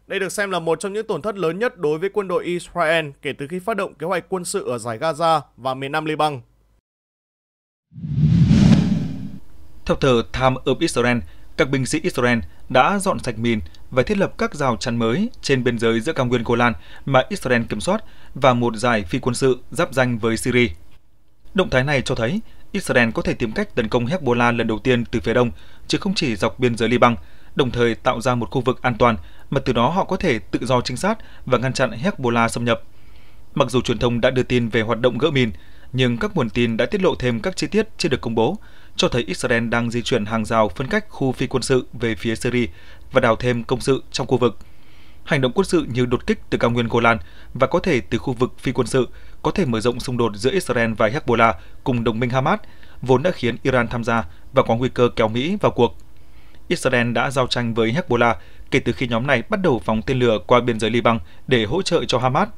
Đây được xem là một trong những tổn thất lớn nhất đối với quân đội Israel kể từ khi phát động kế hoạch quân sự ở giải Gaza và miền Nam Liban. Theo tờ Time of Israel, các binh sĩ Israel đã dọn sạch mìn và thiết lập các rào chắn mới trên biên giới giữa cao nguyên Golan mà Israel kiểm soát và một giải phi quân sự giáp danh với Syria. Động thái này cho thấy Israel có thể tìm cách tấn công Hezbollah lần đầu tiên từ phía đông, chứ không chỉ dọc biên giới Liban – đồng thời tạo ra một khu vực an toàn mà từ đó họ có thể tự do trinh sát và ngăn chặn Hezbollah xâm nhập. Mặc dù truyền thông đã đưa tin về hoạt động gỡ mìn, nhưng các nguồn tin đã tiết lộ thêm các chi tiết chưa được công bố, cho thấy Israel đang di chuyển hàng rào phân cách khu phi quân sự về phía Syria và đào thêm công sự trong khu vực. Hành động quân sự như đột kích từ cao nguyên Golan và có thể từ khu vực phi quân sự có thể mở rộng xung đột giữa Israel và Hezbollah cùng đồng minh Hamas, vốn đã khiến Iran tham gia và có nguy cơ kéo Mỹ vào cuộc. Israel đã giao tranh với Hezbollah kể từ khi nhóm này bắt đầu phóng tên lửa qua biên giới Liban để hỗ trợ cho Hamas.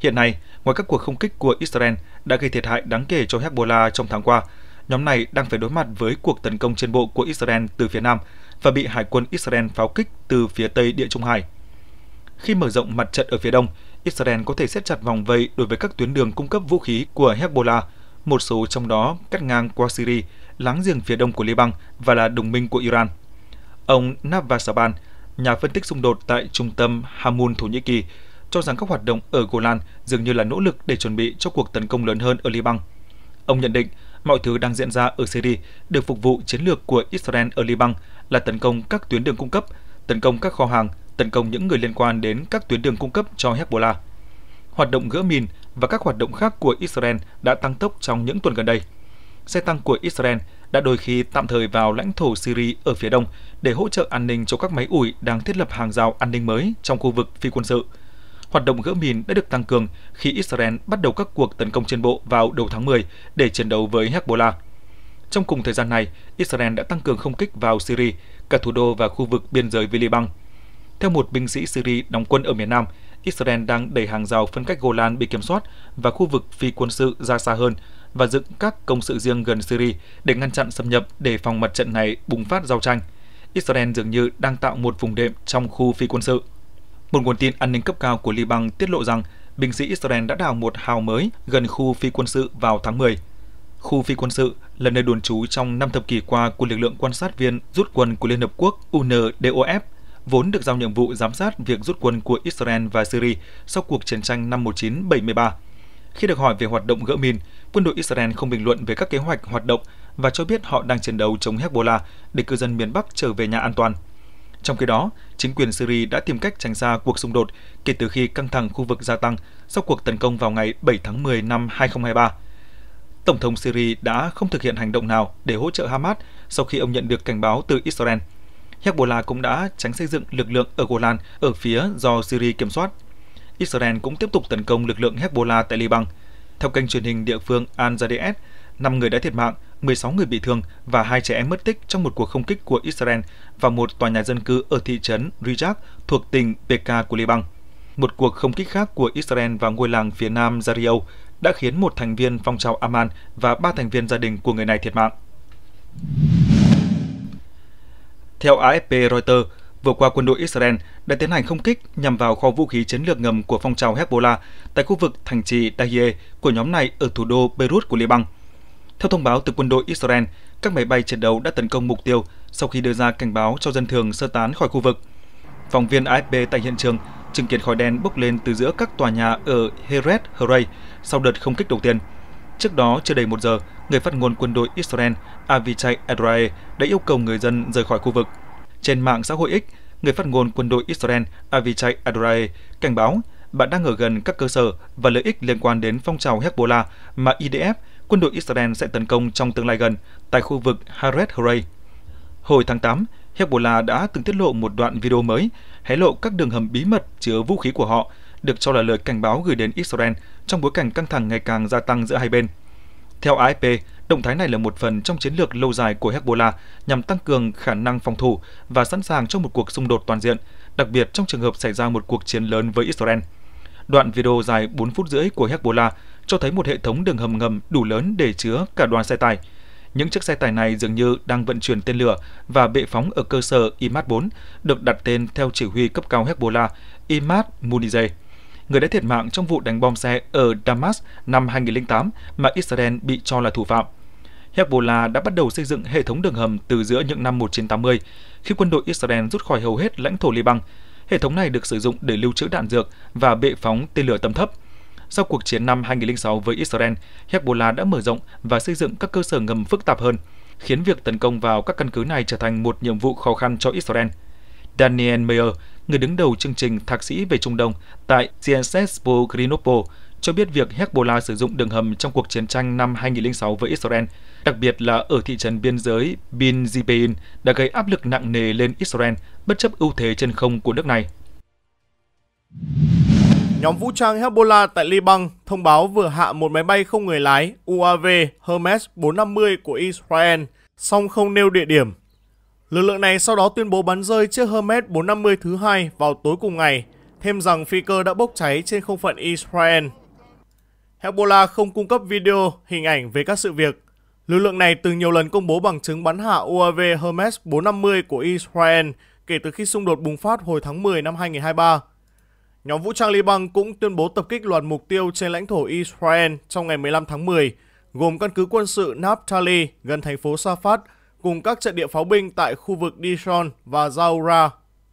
Hiện nay, ngoài các cuộc không kích của Israel đã gây thiệt hại đáng kể cho Hezbollah trong tháng qua, nhóm này đang phải đối mặt với cuộc tấn công trên bộ của Israel từ phía Nam và bị Hải quân Israel pháo kích từ phía Tây Địa Trung Hải. Khi mở rộng mặt trận ở phía Đông, Israel có thể siết chặt vòng vây đối với các tuyến đường cung cấp vũ khí của Hezbollah, một số trong đó cắt ngang qua Syria, láng giềng phía đông của Liban và là đồng minh của Iran. Ông Navasaban, nhà phân tích xung đột tại trung tâm Hamun, Thổ Nhĩ Kỳ, cho rằng các hoạt động ở Golan dường như là nỗ lực để chuẩn bị cho cuộc tấn công lớn hơn ở Liban. Ông nhận định mọi thứ đang diễn ra ở Syria được phục vụ chiến lược của Israel ở Liban là tấn công các tuyến đường cung cấp, tấn công các kho hàng, tấn công những người liên quan đến các tuyến đường cung cấp cho Hezbollah. Hoạt động gỡ mìn và các hoạt động khác của Israel đã tăng tốc trong những tuần gần đây. Xe tăng của Israel đã đôi khi tạm thời vào lãnh thổ Syria ở phía đông để hỗ trợ an ninh cho các máy ủi đang thiết lập hàng rào an ninh mới trong khu vực phi quân sự. Hoạt động gỡ mìn đã được tăng cường khi Israel bắt đầu các cuộc tấn công trên bộ vào đầu tháng 10 để chiến đấu với Hezbollah. Trong cùng thời gian này, Israel đã tăng cường không kích vào Syria, cả thủ đô và khu vực biên giới với Liban. Theo một binh sĩ Syria đóng quân ở miền Nam, Israel đang đẩy hàng rào phân cách Golan bị kiểm soát và khu vực phi quân sự ra xa hơn và dựng các công sự riêng gần Syria để ngăn chặn xâm nhập để phòng mặt trận này bùng phát giao tranh. Israel dường như đang tạo một vùng đệm trong khu phi quân sự. Một nguồn tin an ninh cấp cao của Liban tiết lộ rằng binh sĩ Israel đã đào một hào mới gần khu phi quân sự vào tháng 10. Khu phi quân sự là nơi đồn trú trong năm thập kỷ qua của lực lượng quan sát viên rút quân của Liên Hợp Quốc UNDOF, vốn được giao nhiệm vụ giám sát việc rút quân của Israel và Syria sau cuộc chiến tranh năm 1973. Khi được hỏi về hoạt động gỡ mìn, quân đội Israel không bình luận về các kế hoạch hoạt động và cho biết họ đang chiến đấu chống Hezbollah để cư dân miền Bắc trở về nhà an toàn. Trong khi đó, chính quyền Syria đã tìm cách tránh xa cuộc xung đột kể từ khi căng thẳng khu vực gia tăng sau cuộc tấn công vào ngày 7 tháng 10 năm 2023. Tổng thống Syria đã không thực hiện hành động nào để hỗ trợ Hamas sau khi ông nhận được cảnh báo từ Israel. Hezbollah cũng đã tránh xây dựng lực lượng ở Golan ở phía do Syria kiểm soát. Israel cũng tiếp tục tấn công lực lượng Hezbollah tại Liban – theo kênh truyền hình địa phương Al Jazeera, 5 người đã thiệt mạng, 16 người bị thương và hai trẻ em mất tích trong một cuộc không kích của Israel vào một tòa nhà dân cư ở thị trấn Rijak thuộc tỉnh Beka của Liban. Một cuộc không kích khác của Israel vào ngôi làng phía nam Jariel đã khiến một thành viên phong trào Aman và ba thành viên gia đình của người này thiệt mạng. Theo AFP Reuters, vừa qua quân đội Israel đã tiến hành không kích nhằm vào kho vũ khí chiến lược ngầm của phong trào Hezbollah tại khu vực thành trì Dahie của nhóm này ở thủ đô Beirut của Liban. Theo thông báo từ quân đội Israel, các máy bay chiến đấu đã tấn công mục tiêu sau khi đưa ra cảnh báo cho dân thường sơ tán khỏi khu vực. Phóng viên AFP tại hiện trường chứng kiến khói đen bốc lên từ giữa các tòa nhà ở Heret Heray sau đợt không kích đầu tiên. Trước đó, chưa đầy một giờ, người phát ngôn quân đội Israel Avichai Adrae đã yêu cầu người dân rời khỏi khu vực. Trên mạng xã hội X, người phát ngôn quân đội Israel Avichai Adorai cảnh báo bạn đang ở gần các cơ sở và lợi ích liên quan đến phong trào Hezbollah mà IDF, quân đội Israel sẽ tấn công trong tương lai gần tại khu vực Haret Haray. Hồi tháng 8, Hezbollah đã từng tiết lộ một đoạn video mới hé lộ các đường hầm bí mật chứa vũ khí của họ, được cho là lời cảnh báo gửi đến Israel trong bối cảnh căng thẳng ngày càng gia tăng giữa hai bên. Theo AFP, Động thái này là một phần trong chiến lược lâu dài của Hezbollah nhằm tăng cường khả năng phòng thủ và sẵn sàng cho một cuộc xung đột toàn diện, đặc biệt trong trường hợp xảy ra một cuộc chiến lớn với Israel. Đoạn video dài 4 phút rưỡi của Hezbollah cho thấy một hệ thống đường hầm ngầm đủ lớn để chứa cả đoàn xe tải. Những chiếc xe tải này dường như đang vận chuyển tên lửa và bệ phóng ở cơ sở Imad 4, được đặt tên theo chỉ huy cấp cao Hezbollah Imad Munizeh người đã thiệt mạng trong vụ đánh bom xe ở Damas năm 2008 mà Israel bị cho là thủ phạm. Hezbollah đã bắt đầu xây dựng hệ thống đường hầm từ giữa những năm 1980, khi quân đội Israel rút khỏi hầu hết lãnh thổ Liban. Hệ thống này được sử dụng để lưu trữ đạn dược và bệ phóng tên lửa tầm thấp. Sau cuộc chiến năm 2006 với Israel, Hezbollah đã mở rộng và xây dựng các cơ sở ngầm phức tạp hơn, khiến việc tấn công vào các căn cứ này trở thành một nhiệm vụ khó khăn cho Israel. Daniel Meyer, người đứng đầu chương trình thạc sĩ về Trung Đông tại CNSS Grenoble, cho biết việc Hezbollah sử dụng đường hầm trong cuộc chiến tranh năm 2006 với Israel, đặc biệt là ở thị trấn biên giới Bin Zibein, đã gây áp lực nặng nề lên Israel, bất chấp ưu thế trên không của nước này. Nhóm vũ trang Hezbollah tại Liban thông báo vừa hạ một máy bay không người lái UAV Hermes 450 của Israel, song không nêu địa điểm. Lực lượng này sau đó tuyên bố bắn rơi chiếc Hermes 450 thứ hai vào tối cùng ngày, thêm rằng phi cơ đã bốc cháy trên không phận Israel. Hezbollah không cung cấp video, hình ảnh về các sự việc. Lực lượng này từng nhiều lần công bố bằng chứng bắn hạ UAV Hermes 450 của Israel kể từ khi xung đột bùng phát hồi tháng 10 năm 2023. Nhóm vũ trang Liban cũng tuyên bố tập kích loạt mục tiêu trên lãnh thổ Israel trong ngày 15 tháng 10, gồm căn cứ quân sự Naphtali gần thành phố Safat cùng các trận địa pháo binh tại khu vực Dishon và Zaura.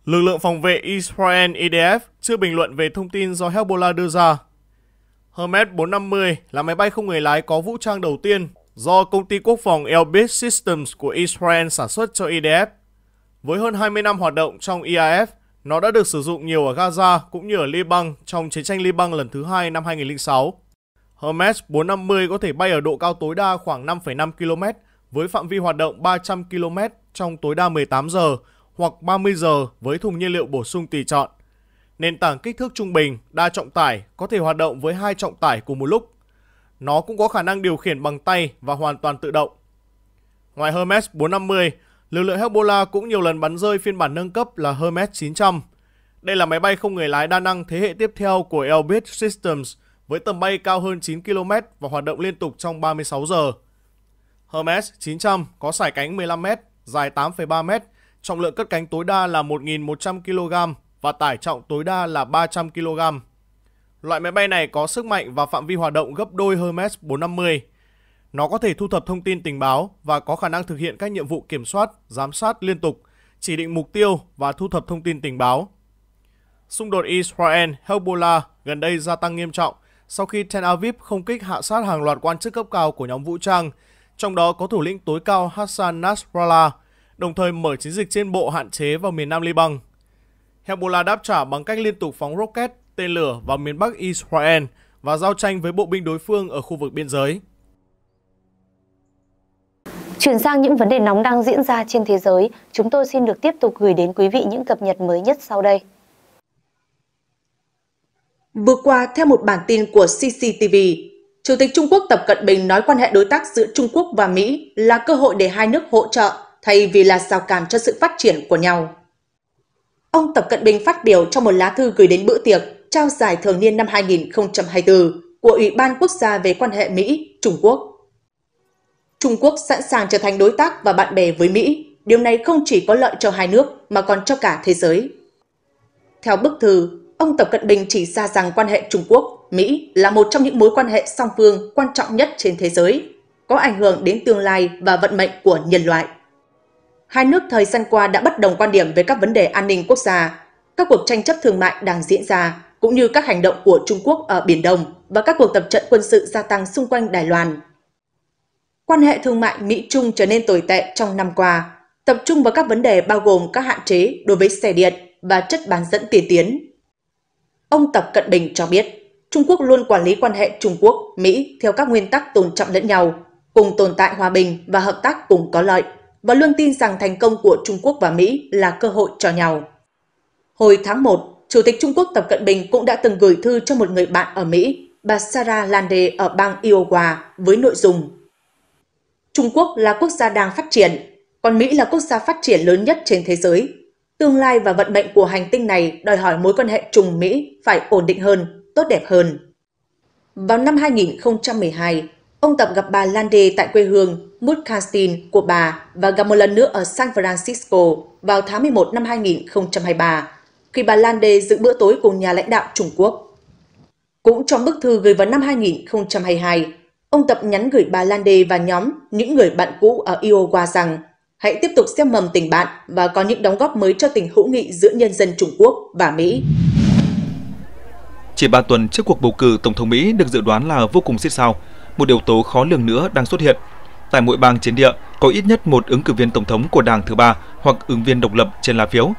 Lực lượng phòng vệ Israel IDF e chưa bình luận về thông tin do Hezbollah đưa ra. Hermes 450 là máy bay không người lái có vũ trang đầu tiên do công ty quốc phòng Elbit Systems của Israel sản xuất cho IDF. E với hơn 20 năm hoạt động trong IAF, e nó đã được sử dụng nhiều ở Gaza cũng như ở Liban trong chiến tranh Liban lần thứ hai năm 2006. Hermes 450 có thể bay ở độ cao tối đa khoảng 5,5 km với phạm vi hoạt động 300 km trong tối đa 18 giờ hoặc 30 giờ với thùng nhiên liệu bổ sung tùy chọn. Nền tảng kích thước trung bình, đa trọng tải có thể hoạt động với hai trọng tải cùng một lúc. Nó cũng có khả năng điều khiển bằng tay và hoàn toàn tự động. Ngoài Hermes 450, lực lượng Hezbollah cũng nhiều lần bắn rơi phiên bản nâng cấp là Hermes 900. Đây là máy bay không người lái đa năng thế hệ tiếp theo của Elbit Systems với tầm bay cao hơn 9 km và hoạt động liên tục trong 36 giờ. Hermes 900 có sải cánh 15m, dài 8,3m, trọng lượng cất cánh tối đa là 1.100 kg và tải trọng tối đa là 300 kg. Loại máy bay này có sức mạnh và phạm vi hoạt động gấp đôi Hermes 450. Nó có thể thu thập thông tin tình báo và có khả năng thực hiện các nhiệm vụ kiểm soát, giám sát liên tục, chỉ định mục tiêu và thu thập thông tin tình báo. Xung đột Israel-Hezbollah gần đây gia tăng nghiêm trọng sau khi Tel Aviv không kích hạ sát hàng loạt quan chức cấp cao của nhóm vũ trang, trong đó có thủ lĩnh tối cao Hassan Nasrallah, đồng thời mở chiến dịch trên bộ hạn chế vào miền nam Liban. Hezbollah đáp trả bằng cách liên tục phóng rocket, tên lửa vào miền Bắc Israel và giao tranh với bộ binh đối phương ở khu vực biên giới. Chuyển sang những vấn đề nóng đang diễn ra trên thế giới, chúng tôi xin được tiếp tục gửi đến quý vị những cập nhật mới nhất sau đây. Vừa qua, theo một bản tin của CCTV, Chủ tịch Trung Quốc Tập Cận Bình nói quan hệ đối tác giữa Trung Quốc và Mỹ là cơ hội để hai nước hỗ trợ thay vì là rào cản cho sự phát triển của nhau. Ông Tập Cận Bình phát biểu trong một lá thư gửi đến bữa tiệc trao giải thường niên năm 2024 của Ủy ban Quốc gia về quan hệ Mỹ-Trung Quốc. Trung Quốc sẵn sàng trở thành đối tác và bạn bè với Mỹ. Điều này không chỉ có lợi cho hai nước mà còn cho cả thế giới. Theo bức thư, ông Tập Cận Bình chỉ ra rằng quan hệ Trung Quốc-Mỹ là một trong những mối quan hệ song phương quan trọng nhất trên thế giới, có ảnh hưởng đến tương lai và vận mệnh của nhân loại hai nước thời gian qua đã bất đồng quan điểm về các vấn đề an ninh quốc gia, các cuộc tranh chấp thương mại đang diễn ra, cũng như các hành động của Trung Quốc ở Biển Đông và các cuộc tập trận quân sự gia tăng xung quanh Đài Loan. Quan hệ thương mại Mỹ-Trung trở nên tồi tệ trong năm qua, tập trung vào các vấn đề bao gồm các hạn chế đối với xe điện và chất bán dẫn tiên tiến. Ông Tập Cận Bình cho biết, Trung Quốc luôn quản lý quan hệ Trung Quốc-Mỹ theo các nguyên tắc tôn trọng lẫn nhau, cùng tồn tại hòa bình và hợp tác cùng có lợi và luôn tin rằng thành công của Trung Quốc và Mỹ là cơ hội cho nhau. Hồi tháng 1, Chủ tịch Trung Quốc Tập Cận Bình cũng đã từng gửi thư cho một người bạn ở Mỹ, bà Sarah Lande ở bang Iowa với nội dung Trung Quốc là quốc gia đang phát triển, còn Mỹ là quốc gia phát triển lớn nhất trên thế giới. Tương lai và vận mệnh của hành tinh này đòi hỏi mối quan hệ trùng Mỹ phải ổn định hơn, tốt đẹp hơn. Vào năm 2012, ông Tập gặp bà Lande tại quê hương Mutkanstin của bà và gặp một lần nữa ở San Francisco vào tháng 11 năm 2023, khi bà Lande dự bữa tối cùng nhà lãnh đạo Trung Quốc. Cũng trong bức thư gửi vào năm 2022, ông Tập nhắn gửi bà Lande và nhóm những người bạn cũ ở Iowa rằng hãy tiếp tục xem mầm tình bạn và có những đóng góp mới cho tình hữu nghị giữa nhân dân Trung Quốc và Mỹ. Chỉ 3 tuần trước cuộc bầu cử Tổng thống Mỹ được dự đoán là vô cùng xích sao, một yếu tố khó lường nữa đang xuất hiện tại mỗi bang chiến địa có ít nhất một ứng cử viên tổng thống của đảng thứ ba hoặc ứng viên độc lập trên lá phiếu.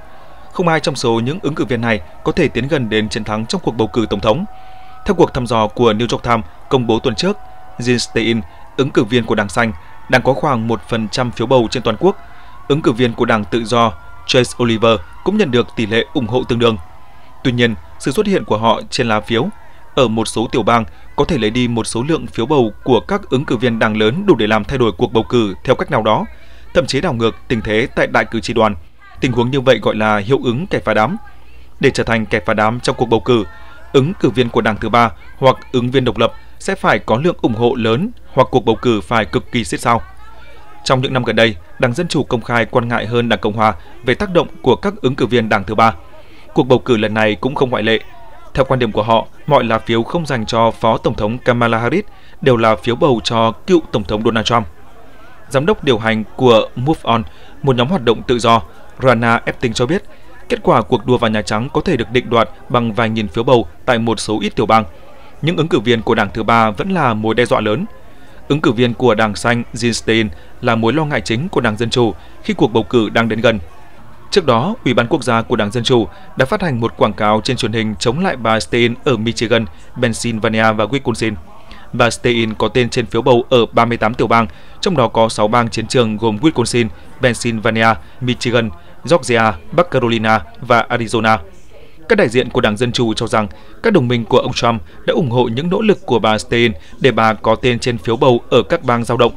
Không ai trong số những ứng cử viên này có thể tiến gần đến chiến thắng trong cuộc bầu cử tổng thống. Theo cuộc thăm dò của New York Times công bố tuần trước, Jim Stein, ứng cử viên của Đảng Xanh, đang có khoảng 1% phiếu bầu trên toàn quốc. Ứng cử viên của Đảng Tự do, Chase Oliver, cũng nhận được tỷ lệ ủng hộ tương đương. Tuy nhiên, sự xuất hiện của họ trên lá phiếu ở một số tiểu bang có thể lấy đi một số lượng phiếu bầu của các ứng cử viên đảng lớn đủ để làm thay đổi cuộc bầu cử theo cách nào đó, thậm chí đảo ngược tình thế tại đại cử tri đoàn. Tình huống như vậy gọi là hiệu ứng kẻ phá đám. Để trở thành kẻ phá đám trong cuộc bầu cử, ứng cử viên của đảng thứ ba hoặc ứng viên độc lập sẽ phải có lượng ủng hộ lớn hoặc cuộc bầu cử phải cực kỳ siết sao. Trong những năm gần đây, Đảng Dân Chủ công khai quan ngại hơn Đảng Cộng Hòa về tác động của các ứng cử viên Đảng thứ ba. Cuộc bầu cử lần này cũng không ngoại lệ, theo quan điểm của họ, mọi lá phiếu không dành cho Phó Tổng thống Kamala Harris đều là phiếu bầu cho cựu Tổng thống Donald Trump. Giám đốc điều hành của Move On, một nhóm hoạt động tự do, Rana Epting cho biết, kết quả cuộc đua vào Nhà Trắng có thể được định đoạt bằng vài nghìn phiếu bầu tại một số ít tiểu bang. Những ứng cử viên của đảng thứ ba vẫn là mối đe dọa lớn. Ứng cử viên của đảng xanh Jim Stein là mối lo ngại chính của đảng Dân Chủ khi cuộc bầu cử đang đến gần – Trước đó, Ủy ban Quốc gia của Đảng Dân Chủ đã phát hành một quảng cáo trên truyền hình chống lại bà Stein ở Michigan, Pennsylvania và Wisconsin. Bà Stein có tên trên phiếu bầu ở 38 tiểu bang, trong đó có 6 bang chiến trường gồm Wisconsin, Pennsylvania, Michigan, Georgia, Bắc Carolina và Arizona. Các đại diện của Đảng Dân Chủ cho rằng các đồng minh của ông Trump đã ủng hộ những nỗ lực của bà Stein để bà có tên trên phiếu bầu ở các bang giao động.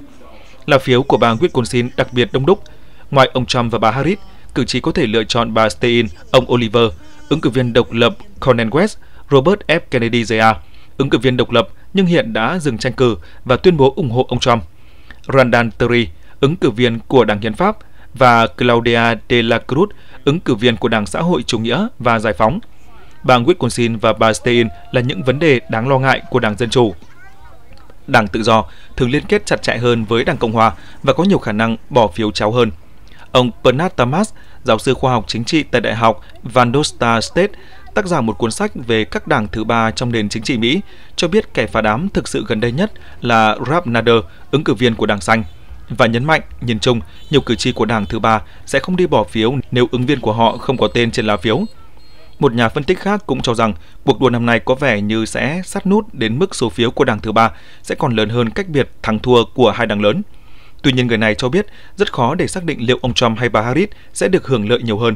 Là phiếu của bang Wisconsin đặc biệt đông đúc. Ngoài ông Trump và bà Harris, cử tri có thể lựa chọn bà Stein, ông Oliver, ứng cử viên độc lập Cornel West, Robert F. Kennedy Jr., ứng cử viên độc lập nhưng hiện đã dừng tranh cử và tuyên bố ủng hộ ông Trump. Randan Terry, ứng cử viên của Đảng Hiến pháp, và Claudia de la Cruz, ứng cử viên của Đảng Xã hội Chủ nghĩa và Giải phóng. Bà Wisconsin và bà Stein là những vấn đề đáng lo ngại của Đảng Dân Chủ. Đảng Tự do thường liên kết chặt chẽ hơn với Đảng Cộng Hòa và có nhiều khả năng bỏ phiếu cháo hơn. Ông Bernard Tamas, giáo sư khoa học chính trị tại Đại học Vandosta State, tác giả một cuốn sách về các đảng thứ ba trong nền chính trị Mỹ, cho biết kẻ phá đám thực sự gần đây nhất là Ralph Nader, ứng cử viên của Đảng Xanh và nhấn mạnh, nhìn chung, nhiều cử tri của đảng thứ ba sẽ không đi bỏ phiếu nếu ứng viên của họ không có tên trên lá phiếu. Một nhà phân tích khác cũng cho rằng cuộc đua năm nay có vẻ như sẽ sát nút đến mức số phiếu của đảng thứ ba sẽ còn lớn hơn cách biệt thắng thua của hai đảng lớn. Tuy nhiên người này cho biết rất khó để xác định liệu ông Trump hay bà Harris sẽ được hưởng lợi nhiều hơn.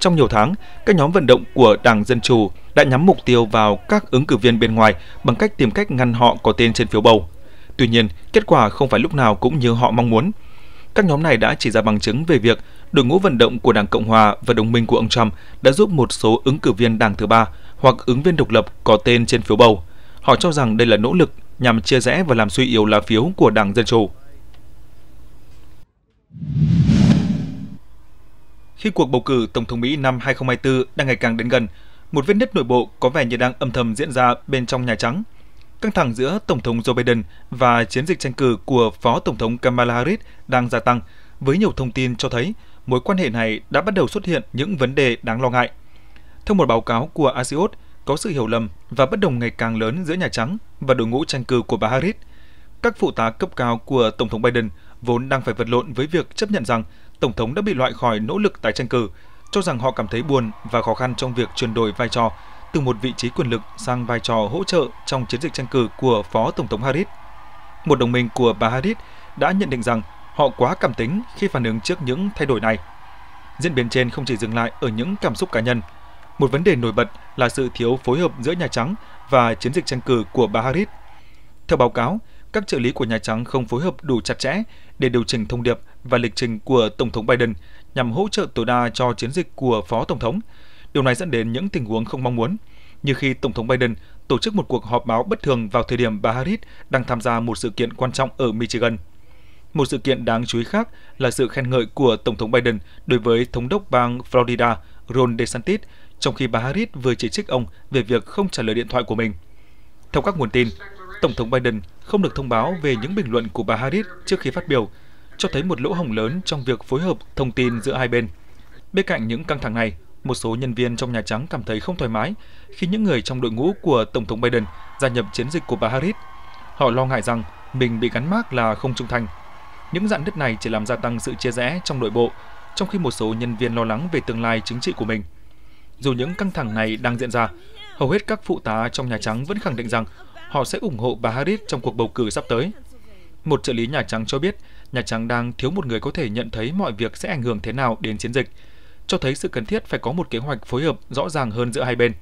Trong nhiều tháng, các nhóm vận động của Đảng Dân Chủ đã nhắm mục tiêu vào các ứng cử viên bên ngoài bằng cách tìm cách ngăn họ có tên trên phiếu bầu. Tuy nhiên, kết quả không phải lúc nào cũng như họ mong muốn. Các nhóm này đã chỉ ra bằng chứng về việc đội ngũ vận động của Đảng Cộng Hòa và đồng minh của ông Trump đã giúp một số ứng cử viên Đảng thứ ba hoặc ứng viên độc lập có tên trên phiếu bầu. Họ cho rằng đây là nỗ lực nhằm chia rẽ và làm suy yếu lá phiếu của Đảng Dân Chủ. Khi cuộc bầu cử Tổng thống Mỹ năm 2024 đang ngày càng đến gần, một vết nứt nội bộ có vẻ như đang âm thầm diễn ra bên trong Nhà Trắng. Căng thẳng giữa Tổng thống Joe Biden và chiến dịch tranh cử của Phó Tổng thống Kamala Harris đang gia tăng, với nhiều thông tin cho thấy mối quan hệ này đã bắt đầu xuất hiện những vấn đề đáng lo ngại. Theo một báo cáo của Axios, có sự hiểu lầm và bất đồng ngày càng lớn giữa Nhà Trắng và đội ngũ tranh cử của bà Harris. Các phụ tá cấp cao của Tổng thống Biden – vốn đang phải vật lộn với việc chấp nhận rằng Tổng thống đã bị loại khỏi nỗ lực tái tranh cử, cho rằng họ cảm thấy buồn và khó khăn trong việc chuyển đổi vai trò từ một vị trí quyền lực sang vai trò hỗ trợ trong chiến dịch tranh cử của Phó Tổng thống Harris. Một đồng minh của bà Harris đã nhận định rằng họ quá cảm tính khi phản ứng trước những thay đổi này. Diễn biến trên không chỉ dừng lại ở những cảm xúc cá nhân. Một vấn đề nổi bật là sự thiếu phối hợp giữa Nhà Trắng và chiến dịch tranh cử của bà Harris. Theo báo cáo, các trợ lý của Nhà Trắng không phối hợp đủ chặt chẽ để điều chỉnh thông điệp và lịch trình của Tổng thống Biden nhằm hỗ trợ tối đa cho chiến dịch của Phó Tổng thống. Điều này dẫn đến những tình huống không mong muốn, như khi Tổng thống Biden tổ chức một cuộc họp báo bất thường vào thời điểm bà Harris đang tham gia một sự kiện quan trọng ở Michigan. Một sự kiện đáng chú ý khác là sự khen ngợi của Tổng thống Biden đối với Thống đốc bang Florida Ron DeSantis, trong khi bà Harris vừa chỉ trích ông về việc không trả lời điện thoại của mình. Theo các nguồn tin, Tổng thống Biden không được thông báo về những bình luận của bà Harris trước khi phát biểu, cho thấy một lỗ hổng lớn trong việc phối hợp thông tin giữa hai bên. Bên cạnh những căng thẳng này, một số nhân viên trong Nhà Trắng cảm thấy không thoải mái khi những người trong đội ngũ của Tổng thống Biden gia nhập chiến dịch của bà Harris. Họ lo ngại rằng mình bị gắn mác là không trung thành. Những dạn nứt này chỉ làm gia tăng sự chia rẽ trong nội bộ, trong khi một số nhân viên lo lắng về tương lai chính trị của mình. Dù những căng thẳng này đang diễn ra, hầu hết các phụ tá trong Nhà Trắng vẫn khẳng định rằng họ sẽ ủng hộ bà Harris trong cuộc bầu cử sắp tới. Một trợ lý Nhà Trắng cho biết, Nhà Trắng đang thiếu một người có thể nhận thấy mọi việc sẽ ảnh hưởng thế nào đến chiến dịch, cho thấy sự cần thiết phải có một kế hoạch phối hợp rõ ràng hơn giữa hai bên.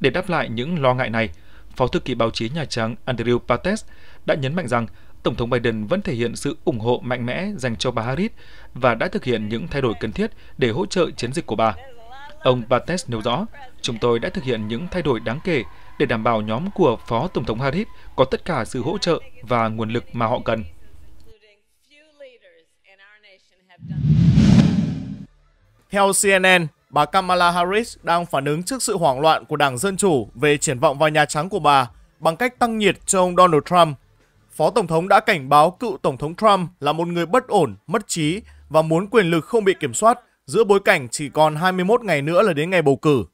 Để đáp lại những lo ngại này, Phó thư ký báo chí Nhà Trắng Andrew Pates đã nhấn mạnh rằng Tổng thống Biden vẫn thể hiện sự ủng hộ mạnh mẽ dành cho bà Harris và đã thực hiện những thay đổi cần thiết để hỗ trợ chiến dịch của bà. Ông Pates nêu rõ, chúng tôi đã thực hiện những thay đổi đáng kể để đảm bảo nhóm của Phó Tổng thống Harris có tất cả sự hỗ trợ và nguồn lực mà họ cần. Theo CNN, bà Kamala Harris đang phản ứng trước sự hoảng loạn của Đảng Dân Chủ về triển vọng vào Nhà Trắng của bà bằng cách tăng nhiệt cho ông Donald Trump. Phó Tổng thống đã cảnh báo cựu Tổng thống Trump là một người bất ổn, mất trí và muốn quyền lực không bị kiểm soát giữa bối cảnh chỉ còn 21 ngày nữa là đến ngày bầu cử.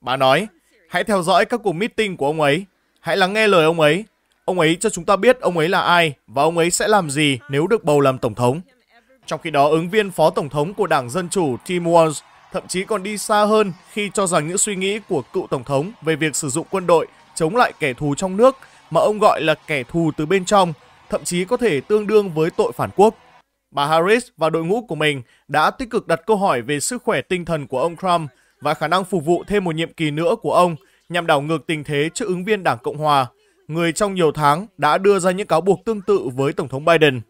Bà nói, Hãy theo dõi các cuộc meeting của ông ấy. Hãy lắng nghe lời ông ấy. Ông ấy cho chúng ta biết ông ấy là ai và ông ấy sẽ làm gì nếu được bầu làm Tổng thống. Trong khi đó, ứng viên Phó Tổng thống của Đảng Dân Chủ Tim Walz thậm chí còn đi xa hơn khi cho rằng những suy nghĩ của cựu Tổng thống về việc sử dụng quân đội chống lại kẻ thù trong nước mà ông gọi là kẻ thù từ bên trong thậm chí có thể tương đương với tội phản quốc. Bà Harris và đội ngũ của mình đã tích cực đặt câu hỏi về sức khỏe tinh thần của ông Trump và khả năng phục vụ thêm một nhiệm kỳ nữa của ông nhằm đảo ngược tình thế trước ứng viên Đảng Cộng Hòa, người trong nhiều tháng đã đưa ra những cáo buộc tương tự với Tổng thống Biden.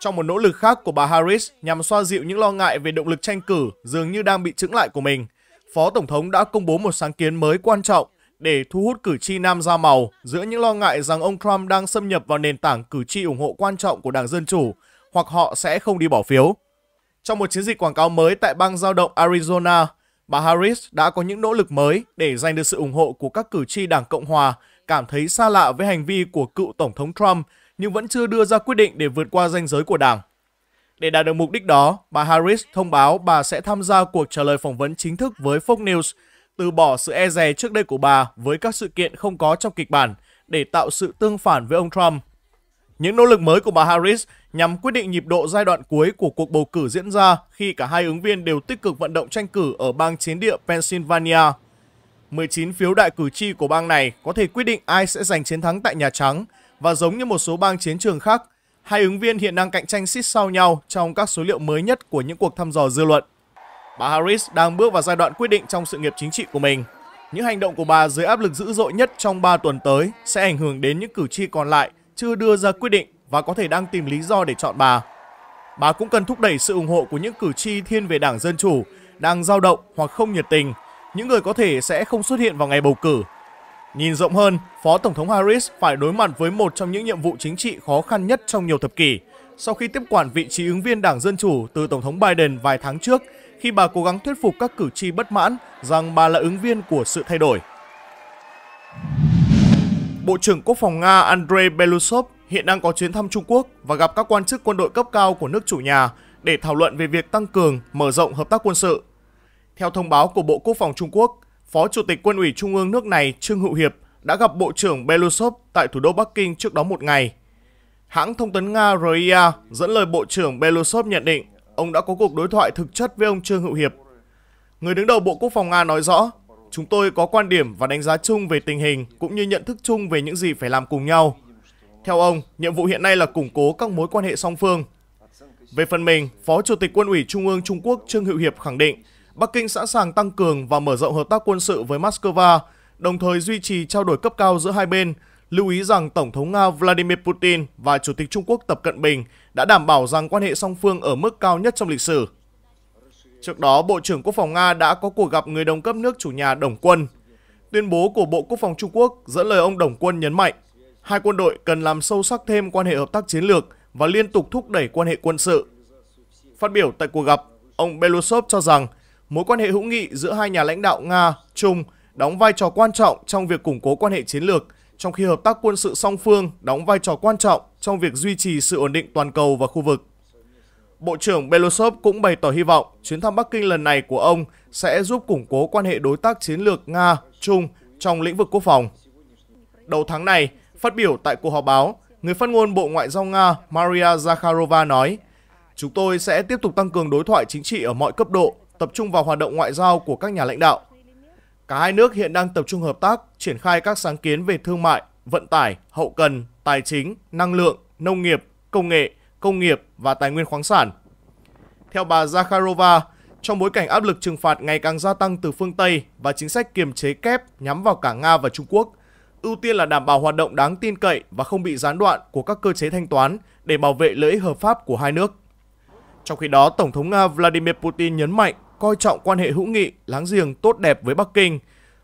Trong một nỗ lực khác của bà Harris nhằm xoa dịu những lo ngại về động lực tranh cử dường như đang bị chững lại của mình, Phó Tổng thống đã công bố một sáng kiến mới quan trọng để thu hút cử tri nam da màu giữa những lo ngại rằng ông Trump đang xâm nhập vào nền tảng cử tri ủng hộ quan trọng của Đảng Dân Chủ hoặc họ sẽ không đi bỏ phiếu. Trong một chiến dịch quảng cáo mới tại bang giao động Arizona, bà Harris đã có những nỗ lực mới để giành được sự ủng hộ của các cử tri Đảng Cộng Hòa cảm thấy xa lạ với hành vi của cựu Tổng thống Trump nhưng vẫn chưa đưa ra quyết định để vượt qua ranh giới của Đảng. Để đạt được mục đích đó, bà Harris thông báo bà sẽ tham gia cuộc trả lời phỏng vấn chính thức với Fox News, từ bỏ sự e dè trước đây của bà với các sự kiện không có trong kịch bản để tạo sự tương phản với ông Trump. Những nỗ lực mới của bà Harris nhằm quyết định nhịp độ giai đoạn cuối của cuộc bầu cử diễn ra khi cả hai ứng viên đều tích cực vận động tranh cử ở bang chiến địa Pennsylvania. 19 phiếu đại cử tri của bang này có thể quyết định ai sẽ giành chiến thắng tại Nhà Trắng và giống như một số bang chiến trường khác, hai ứng viên hiện đang cạnh tranh xít sao nhau trong các số liệu mới nhất của những cuộc thăm dò dư luận. Bà Harris đang bước vào giai đoạn quyết định trong sự nghiệp chính trị của mình. Những hành động của bà dưới áp lực dữ dội nhất trong 3 tuần tới sẽ ảnh hưởng đến những cử tri còn lại – chưa đưa ra quyết định và có thể đang tìm lý do để chọn bà. Bà cũng cần thúc đẩy sự ủng hộ của những cử tri thiên về Đảng Dân Chủ đang dao động hoặc không nhiệt tình, những người có thể sẽ không xuất hiện vào ngày bầu cử. Nhìn rộng hơn, Phó Tổng thống Harris phải đối mặt với một trong những nhiệm vụ chính trị khó khăn nhất trong nhiều thập kỷ, sau khi tiếp quản vị trí ứng viên Đảng Dân Chủ từ Tổng thống Biden vài tháng trước khi bà cố gắng thuyết phục các cử tri bất mãn rằng bà là ứng viên của sự thay đổi. Bộ trưởng Quốc phòng Nga Andrei Belousov hiện đang có chuyến thăm Trung Quốc và gặp các quan chức quân đội cấp cao của nước chủ nhà để thảo luận về việc tăng cường, mở rộng hợp tác quân sự. Theo thông báo của Bộ Quốc phòng Trung Quốc, Phó Chủ tịch Quân ủy Trung ương nước này Trương Hữu Hiệp đã gặp Bộ trưởng Belousov tại thủ đô Bắc Kinh trước đó một ngày. Hãng thông tấn Nga RIA dẫn lời Bộ trưởng Belousov nhận định ông đã có cuộc đối thoại thực chất với ông Trương Hữu Hiệp. Người đứng đầu Bộ Quốc phòng Nga nói rõ, chúng tôi có quan điểm và đánh giá chung về tình hình cũng như nhận thức chung về những gì phải làm cùng nhau. Theo ông, nhiệm vụ hiện nay là củng cố các mối quan hệ song phương. Về phần mình, Phó Chủ tịch Quân ủy Trung ương Trung Quốc Trương Hữu Hiệp khẳng định Bắc Kinh sẵn sàng tăng cường và mở rộng hợp tác quân sự với Moscow, đồng thời duy trì trao đổi cấp cao giữa hai bên, lưu ý rằng Tổng thống Nga Vladimir Putin và Chủ tịch Trung Quốc Tập Cận Bình đã đảm bảo rằng quan hệ song phương ở mức cao nhất trong lịch sử. Trước đó, Bộ trưởng Quốc phòng Nga đã có cuộc gặp người đồng cấp nước chủ nhà Đồng Quân. Tuyên bố của Bộ Quốc phòng Trung Quốc dẫn lời ông Đồng Quân nhấn mạnh, hai quân đội cần làm sâu sắc thêm quan hệ hợp tác chiến lược và liên tục thúc đẩy quan hệ quân sự. Phát biểu tại cuộc gặp, ông Belousov cho rằng mối quan hệ hữu nghị giữa hai nhà lãnh đạo Nga, Trung đóng vai trò quan trọng trong việc củng cố quan hệ chiến lược, trong khi hợp tác quân sự song phương đóng vai trò quan trọng trong việc duy trì sự ổn định toàn cầu và khu vực. Bộ trưởng Belousov cũng bày tỏ hy vọng chuyến thăm Bắc Kinh lần này của ông sẽ giúp củng cố quan hệ đối tác chiến lược Nga-Trung trong lĩnh vực quốc phòng. Đầu tháng này, phát biểu tại cuộc họp báo, người phát ngôn Bộ Ngoại giao Nga Maria Zakharova nói, Chúng tôi sẽ tiếp tục tăng cường đối thoại chính trị ở mọi cấp độ, tập trung vào hoạt động ngoại giao của các nhà lãnh đạo. Cả hai nước hiện đang tập trung hợp tác, triển khai các sáng kiến về thương mại, vận tải, hậu cần, tài chính, năng lượng, nông nghiệp, công nghệ – công nghiệp và tài nguyên khoáng sản. Theo bà Zakharova, trong bối cảnh áp lực trừng phạt ngày càng gia tăng từ phương Tây và chính sách kiềm chế kép nhắm vào cả Nga và Trung Quốc, ưu tiên là đảm bảo hoạt động đáng tin cậy và không bị gián đoạn của các cơ chế thanh toán để bảo vệ lợi ích hợp pháp của hai nước. Trong khi đó, Tổng thống Nga Vladimir Putin nhấn mạnh coi trọng quan hệ hữu nghị, láng giềng tốt đẹp với Bắc Kinh.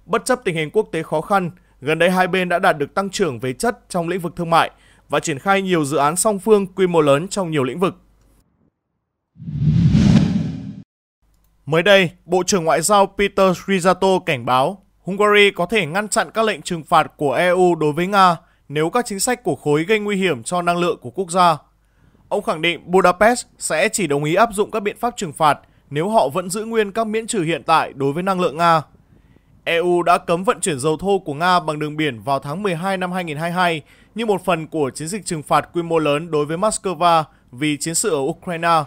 Bất chấp tình hình quốc tế khó khăn, gần đây hai bên đã đạt được tăng trưởng về chất trong lĩnh vực thương mại – và triển khai nhiều dự án song phương quy mô lớn trong nhiều lĩnh vực. Mới đây, Bộ trưởng Ngoại giao Peter Srizato cảnh báo Hungary có thể ngăn chặn các lệnh trừng phạt của EU đối với Nga nếu các chính sách của khối gây nguy hiểm cho năng lượng của quốc gia. Ông khẳng định Budapest sẽ chỉ đồng ý áp dụng các biện pháp trừng phạt nếu họ vẫn giữ nguyên các miễn trừ hiện tại đối với năng lượng Nga. EU đã cấm vận chuyển dầu thô của Nga bằng đường biển vào tháng 12 năm 2022 như một phần của chiến dịch trừng phạt quy mô lớn đối với Moscow vì chiến sự ở Ukraine.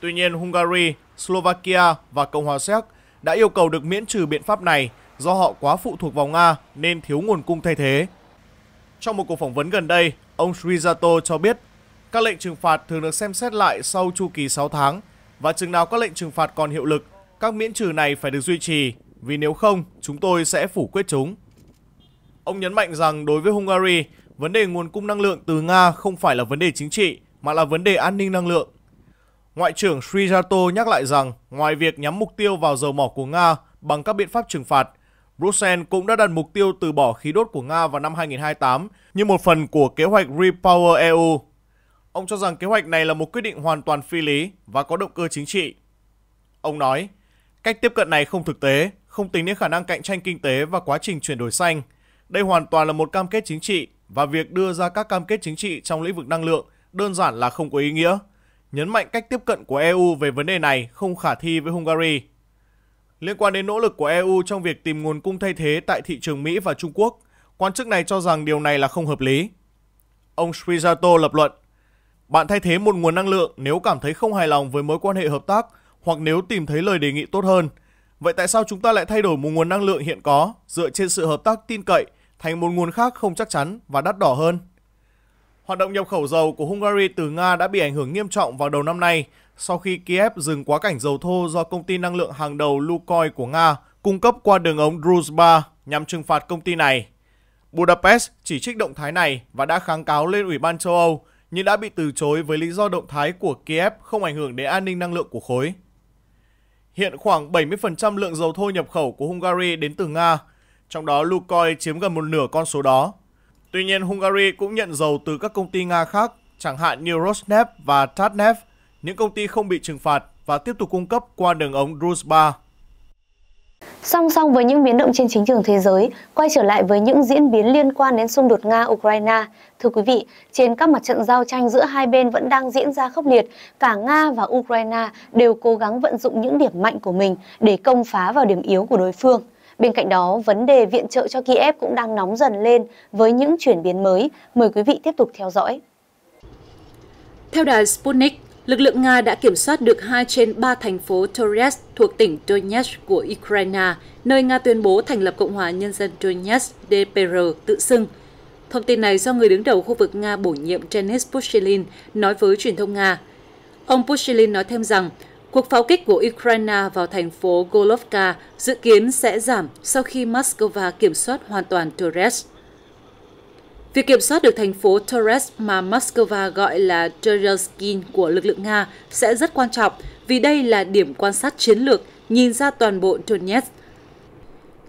Tuy nhiên, Hungary, Slovakia và Cộng hòa Séc đã yêu cầu được miễn trừ biện pháp này do họ quá phụ thuộc vào Nga nên thiếu nguồn cung thay thế. Trong một cuộc phỏng vấn gần đây, ông Srizato cho biết các lệnh trừng phạt thường được xem xét lại sau chu kỳ 6 tháng và chừng nào các lệnh trừng phạt còn hiệu lực, các miễn trừ này phải được duy trì vì nếu không chúng tôi sẽ phủ quyết chúng. Ông nhấn mạnh rằng đối với Hungary, vấn đề nguồn cung năng lượng từ Nga không phải là vấn đề chính trị mà là vấn đề an ninh năng lượng. Ngoại trưởng Srijato nhắc lại rằng ngoài việc nhắm mục tiêu vào dầu mỏ của Nga bằng các biện pháp trừng phạt, Brussels cũng đã đặt mục tiêu từ bỏ khí đốt của Nga vào năm 2028 như một phần của kế hoạch Repower EU. Ông cho rằng kế hoạch này là một quyết định hoàn toàn phi lý và có động cơ chính trị. Ông nói, cách tiếp cận này không thực tế không tính đến khả năng cạnh tranh kinh tế và quá trình chuyển đổi xanh. Đây hoàn toàn là một cam kết chính trị và việc đưa ra các cam kết chính trị trong lĩnh vực năng lượng đơn giản là không có ý nghĩa. Nhấn mạnh cách tiếp cận của EU về vấn đề này không khả thi với Hungary. Liên quan đến nỗ lực của EU trong việc tìm nguồn cung thay thế tại thị trường Mỹ và Trung Quốc, quan chức này cho rằng điều này là không hợp lý. Ông Srijato lập luận, bạn thay thế một nguồn năng lượng nếu cảm thấy không hài lòng với mối quan hệ hợp tác hoặc nếu tìm thấy lời đề nghị tốt hơn – Vậy tại sao chúng ta lại thay đổi một nguồn năng lượng hiện có dựa trên sự hợp tác tin cậy thành một nguồn khác không chắc chắn và đắt đỏ hơn? Hoạt động nhập khẩu dầu của Hungary từ Nga đã bị ảnh hưởng nghiêm trọng vào đầu năm nay sau khi Kiev dừng quá cảnh dầu thô do công ty năng lượng hàng đầu Lukoil của Nga cung cấp qua đường ống Druzhba nhằm trừng phạt công ty này. Budapest chỉ trích động thái này và đã kháng cáo lên Ủy ban châu Âu nhưng đã bị từ chối với lý do động thái của Kiev không ảnh hưởng đến an ninh năng lượng của khối. Hiện khoảng 70% lượng dầu thô nhập khẩu của Hungary đến từ Nga, trong đó Lukoil chiếm gần một nửa con số đó. Tuy nhiên, Hungary cũng nhận dầu từ các công ty Nga khác, chẳng hạn như Rosneft và Tatneft, những công ty không bị trừng phạt và tiếp tục cung cấp qua đường ống Druzhba. Song song với những biến động trên chính trường thế giới, quay trở lại với những diễn biến liên quan đến xung đột Nga-Ukraine, thưa quý vị, trên các mặt trận giao tranh giữa hai bên vẫn đang diễn ra khốc liệt, cả Nga và Ukraine đều cố gắng vận dụng những điểm mạnh của mình để công phá vào điểm yếu của đối phương. Bên cạnh đó, vấn đề viện trợ cho Kiev cũng đang nóng dần lên với những chuyển biến mới. Mời quý vị tiếp tục theo dõi. Theo đài Sputnik, lực lượng Nga đã kiểm soát được 2 trên 3 thành phố Torres thuộc tỉnh Donetsk của Ukraine, nơi Nga tuyên bố thành lập Cộng hòa Nhân dân Donetsk DPR tự xưng. Thông tin này do người đứng đầu khu vực Nga bổ nhiệm Denis Pushilin nói với truyền thông Nga. Ông Pushilin nói thêm rằng, cuộc pháo kích của Ukraine vào thành phố Golovka dự kiến sẽ giảm sau khi Moscow kiểm soát hoàn toàn Torres. Việc kiểm soát được thành phố Torres mà Moscow gọi là Tverskin của lực lượng Nga sẽ rất quan trọng vì đây là điểm quan sát chiến lược nhìn ra toàn bộ Donetsk.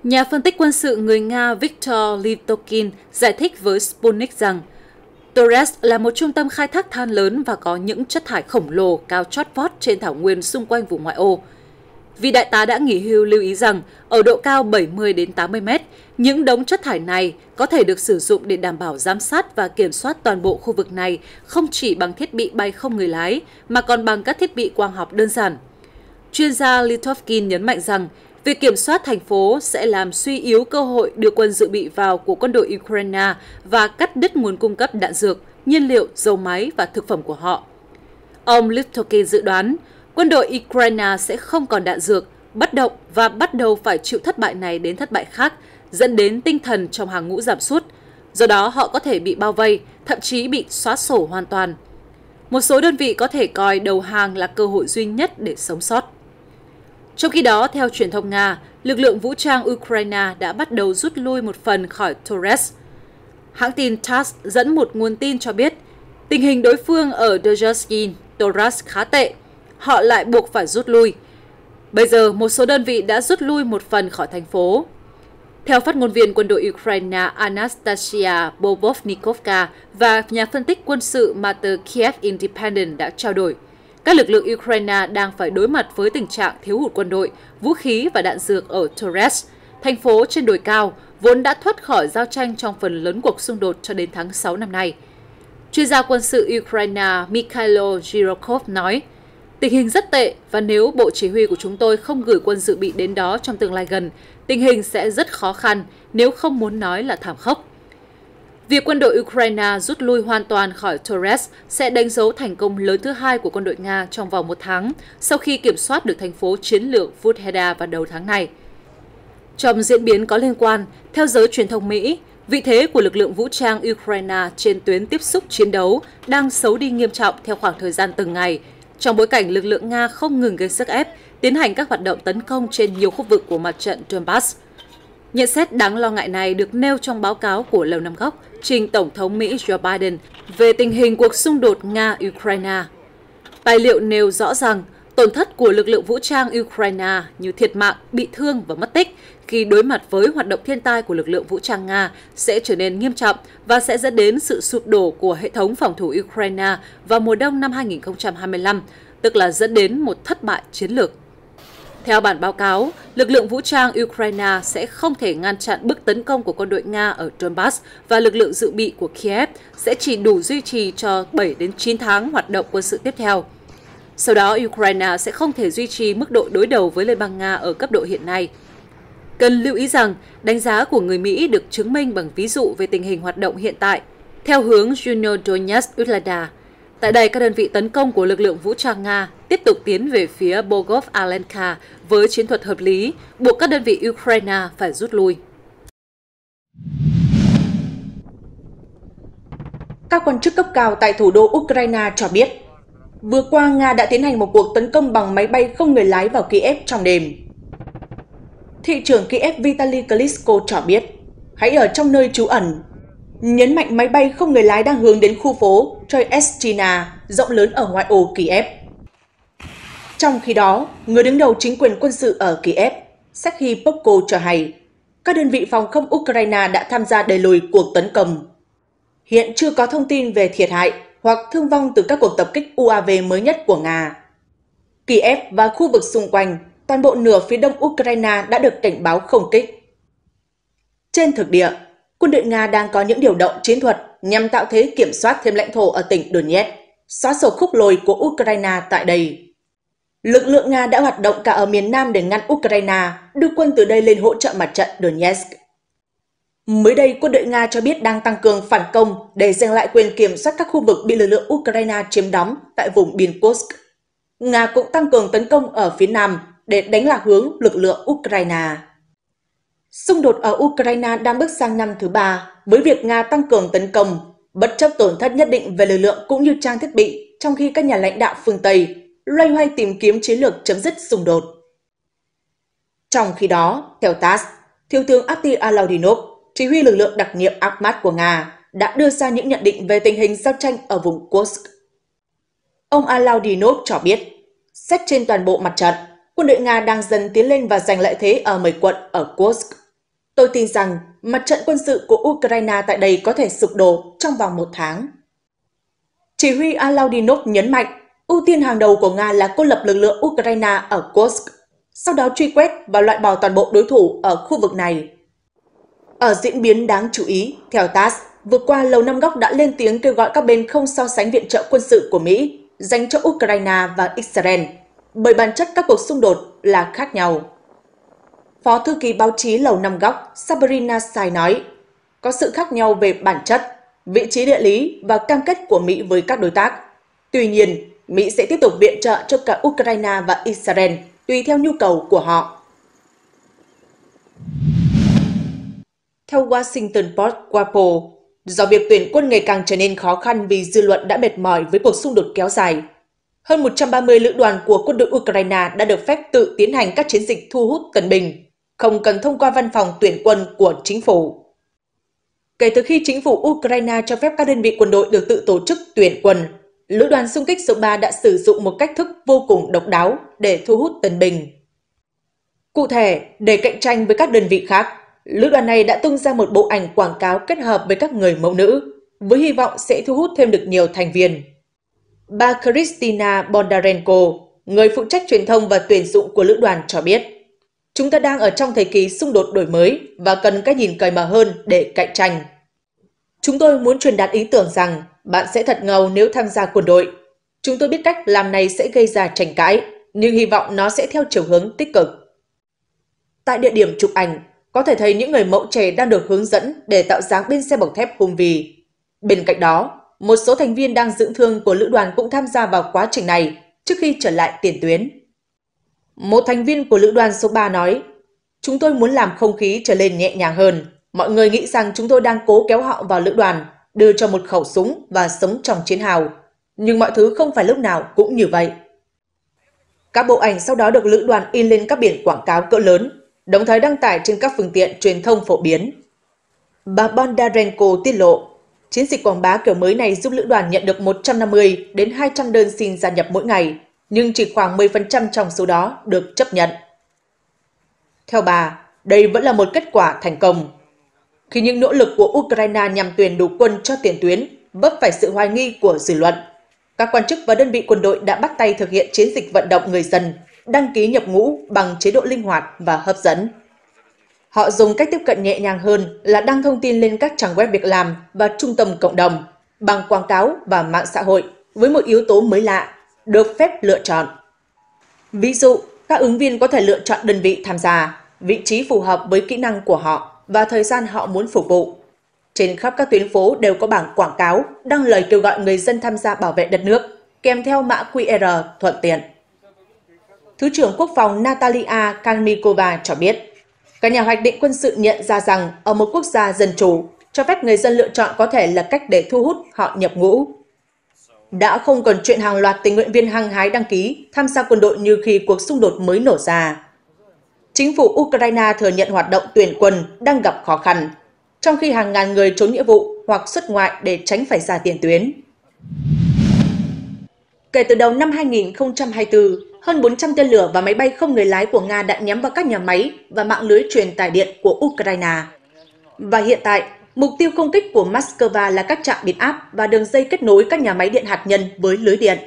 Nhà phân tích quân sự người Nga Viktor Livtokin giải thích với Sputnik rằng Torres là một trung tâm khai thác than lớn và có những chất thải khổng lồ cao chót vót trên thảo nguyên xung quanh vùng ngoại ô. Vì đại tá đã nghỉ hưu lưu ý rằng ở độ cao 70 đến 80 mét, những đống chất thải này có thể được sử dụng để đảm bảo giám sát và kiểm soát toàn bộ khu vực này không chỉ bằng thiết bị bay không người lái mà còn bằng các thiết bị quang học đơn giản. Chuyên gia Litovkin nhấn mạnh rằng Việc kiểm soát thành phố sẽ làm suy yếu cơ hội đưa quân dự bị vào của quân đội Ukraine và cắt đứt nguồn cung cấp đạn dược, nhiên liệu, dầu máy và thực phẩm của họ. Ông Litovkin dự đoán, Quân đội Ukraine sẽ không còn đạn dược, bất động và bắt đầu phải chịu thất bại này đến thất bại khác, dẫn đến tinh thần trong hàng ngũ giảm sút. Do đó họ có thể bị bao vây, thậm chí bị xóa sổ hoàn toàn. Một số đơn vị có thể coi đầu hàng là cơ hội duy nhất để sống sót. Trong khi đó, theo truyền thông Nga, lực lượng vũ trang Ukraine đã bắt đầu rút lui một phần khỏi Torres. Hãng tin TASS dẫn một nguồn tin cho biết, tình hình đối phương ở Dzerzhin, Torres khá tệ họ lại buộc phải rút lui. Bây giờ, một số đơn vị đã rút lui một phần khỏi thành phố. Theo phát ngôn viên quân đội Ukraine Anastasia Bobovnikovka và nhà phân tích quân sự Mater Kiev Independent đã trao đổi, các lực lượng Ukraine đang phải đối mặt với tình trạng thiếu hụt quân đội, vũ khí và đạn dược ở Torres, thành phố trên đồi cao, vốn đã thoát khỏi giao tranh trong phần lớn cuộc xung đột cho đến tháng 6 năm nay. Chuyên gia quân sự Ukraine Mikhailo Zhirokov nói, Tình hình rất tệ và nếu Bộ Chỉ huy của chúng tôi không gửi quân dự bị đến đó trong tương lai gần, tình hình sẽ rất khó khăn nếu không muốn nói là thảm khốc. Việc quân đội Ukraine rút lui hoàn toàn khỏi Torres sẽ đánh dấu thành công lớn thứ hai của quân đội Nga trong vòng một tháng sau khi kiểm soát được thành phố chiến lược Vudheda vào đầu tháng này. Trong diễn biến có liên quan, theo giới truyền thông Mỹ, vị thế của lực lượng vũ trang Ukraine trên tuyến tiếp xúc chiến đấu đang xấu đi nghiêm trọng theo khoảng thời gian từng ngày – trong bối cảnh lực lượng Nga không ngừng gây sức ép, tiến hành các hoạt động tấn công trên nhiều khu vực của mặt trận Donbass. Nhận xét đáng lo ngại này được nêu trong báo cáo của Lầu Năm Góc trình Tổng thống Mỹ Joe Biden về tình hình cuộc xung đột Nga-Ukraine. Tài liệu nêu rõ rằng tổn thất của lực lượng vũ trang Ukraine như thiệt mạng, bị thương và mất tích khi đối mặt với hoạt động thiên tai của lực lượng vũ trang Nga sẽ trở nên nghiêm trọng và sẽ dẫn đến sự sụp đổ của hệ thống phòng thủ Ukraine vào mùa đông năm 2025, tức là dẫn đến một thất bại chiến lược. Theo bản báo cáo, lực lượng vũ trang Ukraine sẽ không thể ngăn chặn bước tấn công của quân đội Nga ở Donbass và lực lượng dự bị của Kiev sẽ chỉ đủ duy trì cho 7 đến 9 tháng hoạt động quân sự tiếp theo. Sau đó, Ukraine sẽ không thể duy trì mức độ đối đầu với Liên bang Nga ở cấp độ hiện nay. Cần lưu ý rằng, đánh giá của người Mỹ được chứng minh bằng ví dụ về tình hình hoạt động hiện tại, theo hướng Junior Donetsk Utlada. Tại đây, các đơn vị tấn công của lực lượng vũ trang Nga tiếp tục tiến về phía Bogov Alenka với chiến thuật hợp lý, buộc các đơn vị Ukraine phải rút lui. Các quan chức cấp cao tại thủ đô Ukraine cho biết, vừa qua Nga đã tiến hành một cuộc tấn công bằng máy bay không người lái vào Kiev trong đêm thị trưởng Kiev Vitaly Klitschko cho biết, hãy ở trong nơi trú ẩn. Nhấn mạnh máy bay không người lái đang hướng đến khu phố Troyestina rộng lớn ở ngoại ô Kiev. Trong khi đó, người đứng đầu chính quyền quân sự ở Kiev, Sergei Popko cho hay, các đơn vị phòng không Ukraine đã tham gia đẩy lùi cuộc tấn công. Hiện chưa có thông tin về thiệt hại hoặc thương vong từ các cuộc tập kích UAV mới nhất của Nga. Kiev và khu vực xung quanh toàn bộ nửa phía đông Ukraine đã được cảnh báo không kích. Trên thực địa, quân đội Nga đang có những điều động chiến thuật nhằm tạo thế kiểm soát thêm lãnh thổ ở tỉnh Donetsk, xóa sổ khúc lồi của Ukraine tại đây. Lực lượng Nga đã hoạt động cả ở miền Nam để ngăn Ukraine đưa quân từ đây lên hỗ trợ mặt trận Donetsk. Mới đây, quân đội Nga cho biết đang tăng cường phản công để giành lại quyền kiểm soát các khu vực bị lực lượng Ukraine chiếm đóng tại vùng biên Kursk. Nga cũng tăng cường tấn công ở phía Nam để đánh lạc hướng lực lượng Ukraine. Xung đột ở Ukraine đang bước sang năm thứ ba với việc Nga tăng cường tấn công, bất chấp tổn thất nhất định về lực lượng cũng như trang thiết bị, trong khi các nhà lãnh đạo phương Tây loay hoay tìm kiếm chiến lược chấm dứt xung đột. Trong khi đó, theo TASS, Thiếu tướng Apti Alaudinov, chỉ huy lực lượng đặc nhiệm Akhmat của Nga, đã đưa ra những nhận định về tình hình giao tranh ở vùng Kursk. Ông Alaudinov cho biết, xét trên toàn bộ mặt trận, quân đội Nga đang dần tiến lên và giành lợi thế ở 10 quận ở Kursk. Tôi tin rằng mặt trận quân sự của Ukraine tại đây có thể sụp đổ trong vòng một tháng. Chỉ huy Alaudinov nhấn mạnh, ưu tiên hàng đầu của Nga là cô lập lực lượng Ukraine ở Kursk, sau đó truy quét và loại bỏ toàn bộ đối thủ ở khu vực này. Ở diễn biến đáng chú ý, theo TASS, vừa qua Lầu Năm Góc đã lên tiếng kêu gọi các bên không so sánh viện trợ quân sự của Mỹ dành cho Ukraine và Israel – bởi bản chất các cuộc xung đột là khác nhau. Phó thư ký báo chí Lầu Năm Góc Sabrina Sai nói, có sự khác nhau về bản chất, vị trí địa lý và cam kết của Mỹ với các đối tác. Tuy nhiên, Mỹ sẽ tiếp tục viện trợ cho cả Ukraine và Israel tùy theo nhu cầu của họ. Theo Washington Post Wapo, do việc tuyển quân ngày càng trở nên khó khăn vì dư luận đã mệt mỏi với cuộc xung đột kéo dài, hơn 130 lữ đoàn của quân đội Ukraine đã được phép tự tiến hành các chiến dịch thu hút tân binh, không cần thông qua văn phòng tuyển quân của chính phủ. Kể từ khi chính phủ Ukraine cho phép các đơn vị quân đội được tự tổ chức tuyển quân, lữ đoàn xung kích số 3 đã sử dụng một cách thức vô cùng độc đáo để thu hút tân binh. Cụ thể, để cạnh tranh với các đơn vị khác, lữ đoàn này đã tung ra một bộ ảnh quảng cáo kết hợp với các người mẫu nữ, với hy vọng sẽ thu hút thêm được nhiều thành viên. Bà Kristina Bondarenko, người phụ trách truyền thông và tuyển dụng của lữ đoàn cho biết, chúng ta đang ở trong thời kỳ xung đột đổi mới và cần cái nhìn cởi mở hơn để cạnh tranh. Chúng tôi muốn truyền đạt ý tưởng rằng bạn sẽ thật ngầu nếu tham gia quân đội. Chúng tôi biết cách làm này sẽ gây ra tranh cãi, nhưng hy vọng nó sẽ theo chiều hướng tích cực. Tại địa điểm chụp ảnh, có thể thấy những người mẫu trẻ đang được hướng dẫn để tạo dáng bên xe bọc thép Humvee. Bên cạnh đó, một số thành viên đang dưỡng thương của lữ đoàn cũng tham gia vào quá trình này trước khi trở lại tiền tuyến. Một thành viên của lữ đoàn số 3 nói, chúng tôi muốn làm không khí trở lên nhẹ nhàng hơn. Mọi người nghĩ rằng chúng tôi đang cố kéo họ vào lữ đoàn, đưa cho một khẩu súng và sống trong chiến hào. Nhưng mọi thứ không phải lúc nào cũng như vậy. Các bộ ảnh sau đó được lữ đoàn in lên các biển quảng cáo cỡ lớn, đồng thời đăng tải trên các phương tiện truyền thông phổ biến. Bà Bondarenko tiết lộ Chiến dịch quảng bá kiểu mới này giúp lữ đoàn nhận được 150 đến 200 đơn xin gia nhập mỗi ngày, nhưng chỉ khoảng 10% trong số đó được chấp nhận. Theo bà, đây vẫn là một kết quả thành công. Khi những nỗ lực của Ukraine nhằm tuyển đủ quân cho tiền tuyến vấp phải sự hoài nghi của dư luận, các quan chức và đơn vị quân đội đã bắt tay thực hiện chiến dịch vận động người dân đăng ký nhập ngũ bằng chế độ linh hoạt và hấp dẫn. Họ dùng cách tiếp cận nhẹ nhàng hơn là đăng thông tin lên các trang web việc làm và trung tâm cộng đồng, bằng quảng cáo và mạng xã hội với một yếu tố mới lạ, được phép lựa chọn. Ví dụ, các ứng viên có thể lựa chọn đơn vị tham gia, vị trí phù hợp với kỹ năng của họ và thời gian họ muốn phục vụ. Trên khắp các tuyến phố đều có bảng quảng cáo đăng lời kêu gọi người dân tham gia bảo vệ đất nước, kèm theo mã QR thuận tiện. Thứ trưởng Quốc phòng Natalia Kalmikova cho biết, các nhà hoạch định quân sự nhận ra rằng ở một quốc gia dân chủ, cho phép người dân lựa chọn có thể là cách để thu hút họ nhập ngũ. Đã không còn chuyện hàng loạt tình nguyện viên hăng hái đăng ký tham gia quân đội như khi cuộc xung đột mới nổ ra. Chính phủ Ukraine thừa nhận hoạt động tuyển quân đang gặp khó khăn, trong khi hàng ngàn người trốn nghĩa vụ hoặc xuất ngoại để tránh phải ra tiền tuyến. Kể từ đầu năm 2024, hơn 400 tên lửa và máy bay không người lái của Nga đã nhắm vào các nhà máy và mạng lưới truyền tải điện của Ukraine. Và hiện tại, mục tiêu không kích của Moscow là các trạm biến áp và đường dây kết nối các nhà máy điện hạt nhân với lưới điện.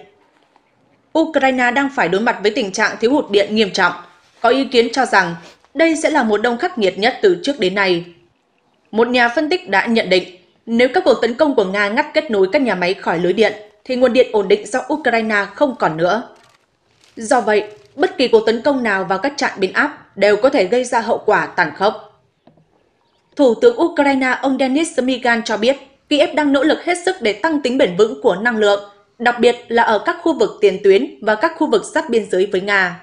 Ukraine đang phải đối mặt với tình trạng thiếu hụt điện nghiêm trọng. Có ý kiến cho rằng đây sẽ là mùa đông khắc nghiệt nhất từ trước đến nay. Một nhà phân tích đã nhận định, nếu các cuộc tấn công của Nga ngắt kết nối các nhà máy khỏi lưới điện, thì nguồn điện ổn định do Ukraine không còn nữa. Do vậy, bất kỳ cuộc tấn công nào vào các trạm biến áp đều có thể gây ra hậu quả tàn khốc. Thủ tướng Ukraine ông Denis Smigan cho biết, Kiev đang nỗ lực hết sức để tăng tính bền vững của năng lượng, đặc biệt là ở các khu vực tiền tuyến và các khu vực sát biên giới với Nga.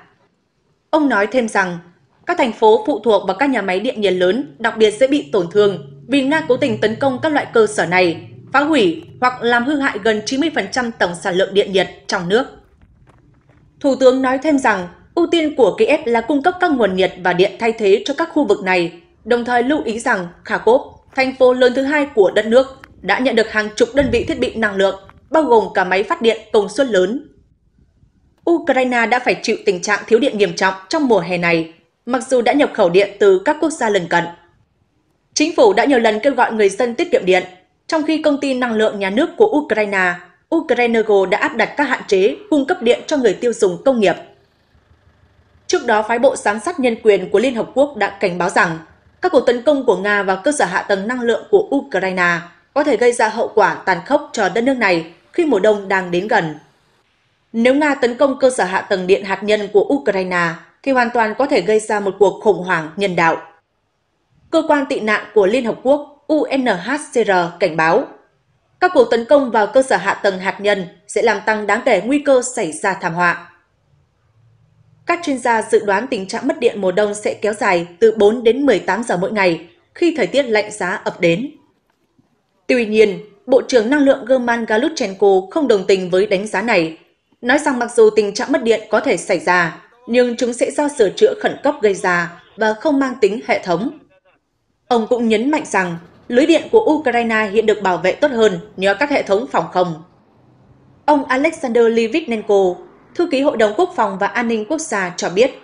Ông nói thêm rằng, các thành phố phụ thuộc vào các nhà máy điện nhiệt lớn đặc biệt sẽ bị tổn thương vì Nga cố tình tấn công các loại cơ sở này, phá hủy hoặc làm hư hại gần 90% tổng sản lượng điện nhiệt trong nước. Thủ tướng nói thêm rằng, ưu tiên của Kiev là cung cấp các nguồn nhiệt và điện thay thế cho các khu vực này, đồng thời lưu ý rằng Kharkov, thành phố lớn thứ hai của đất nước, đã nhận được hàng chục đơn vị thiết bị năng lượng, bao gồm cả máy phát điện công suất lớn. Ukraine đã phải chịu tình trạng thiếu điện nghiêm trọng trong mùa hè này, mặc dù đã nhập khẩu điện từ các quốc gia lân cận. Chính phủ đã nhiều lần kêu gọi người dân tiết kiệm điện, trong khi công ty năng lượng nhà nước của Ukraine Ukraine đã áp đặt các hạn chế cung cấp điện cho người tiêu dùng công nghiệp. Trước đó, phái bộ giám sát nhân quyền của Liên Hợp Quốc đã cảnh báo rằng các cuộc tấn công của Nga vào cơ sở hạ tầng năng lượng của Ukraine có thể gây ra hậu quả tàn khốc cho đất nước này khi mùa đông đang đến gần. Nếu Nga tấn công cơ sở hạ tầng điện hạt nhân của Ukraine, thì hoàn toàn có thể gây ra một cuộc khủng hoảng nhân đạo. Cơ quan tị nạn của Liên Hợp Quốc UNHCR cảnh báo các cuộc tấn công vào cơ sở hạ tầng hạt nhân sẽ làm tăng đáng kể nguy cơ xảy ra thảm họa. Các chuyên gia dự đoán tình trạng mất điện mùa đông sẽ kéo dài từ 4 đến 18 giờ mỗi ngày khi thời tiết lạnh giá ập đến. Tuy nhiên, Bộ trưởng Năng lượng German Galuchenko không đồng tình với đánh giá này, nói rằng mặc dù tình trạng mất điện có thể xảy ra, nhưng chúng sẽ do sửa chữa khẩn cấp gây ra và không mang tính hệ thống. Ông cũng nhấn mạnh rằng lưới điện của Ukraine hiện được bảo vệ tốt hơn nhờ các hệ thống phòng không. Ông Alexander Liviknenko, thư ký Hội đồng Quốc phòng và An ninh Quốc gia cho biết,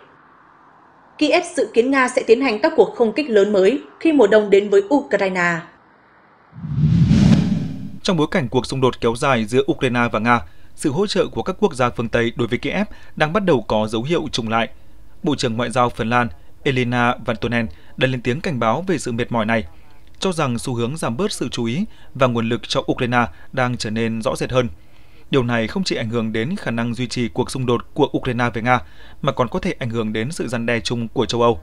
Kiev dự kiến Nga sẽ tiến hành các cuộc không kích lớn mới khi mùa đông đến với Ukraine. Trong bối cảnh cuộc xung đột kéo dài giữa Ukraine và Nga, sự hỗ trợ của các quốc gia phương Tây đối với Kiev đang bắt đầu có dấu hiệu trùng lại. Bộ trưởng Ngoại giao Phần Lan Elina Vantonen đã lên tiếng cảnh báo về sự mệt mỏi này – cho rằng xu hướng giảm bớt sự chú ý và nguồn lực cho Ukraine đang trở nên rõ rệt hơn. Điều này không chỉ ảnh hưởng đến khả năng duy trì cuộc xung đột của Ukraine với Nga, mà còn có thể ảnh hưởng đến sự gian đe chung của châu Âu.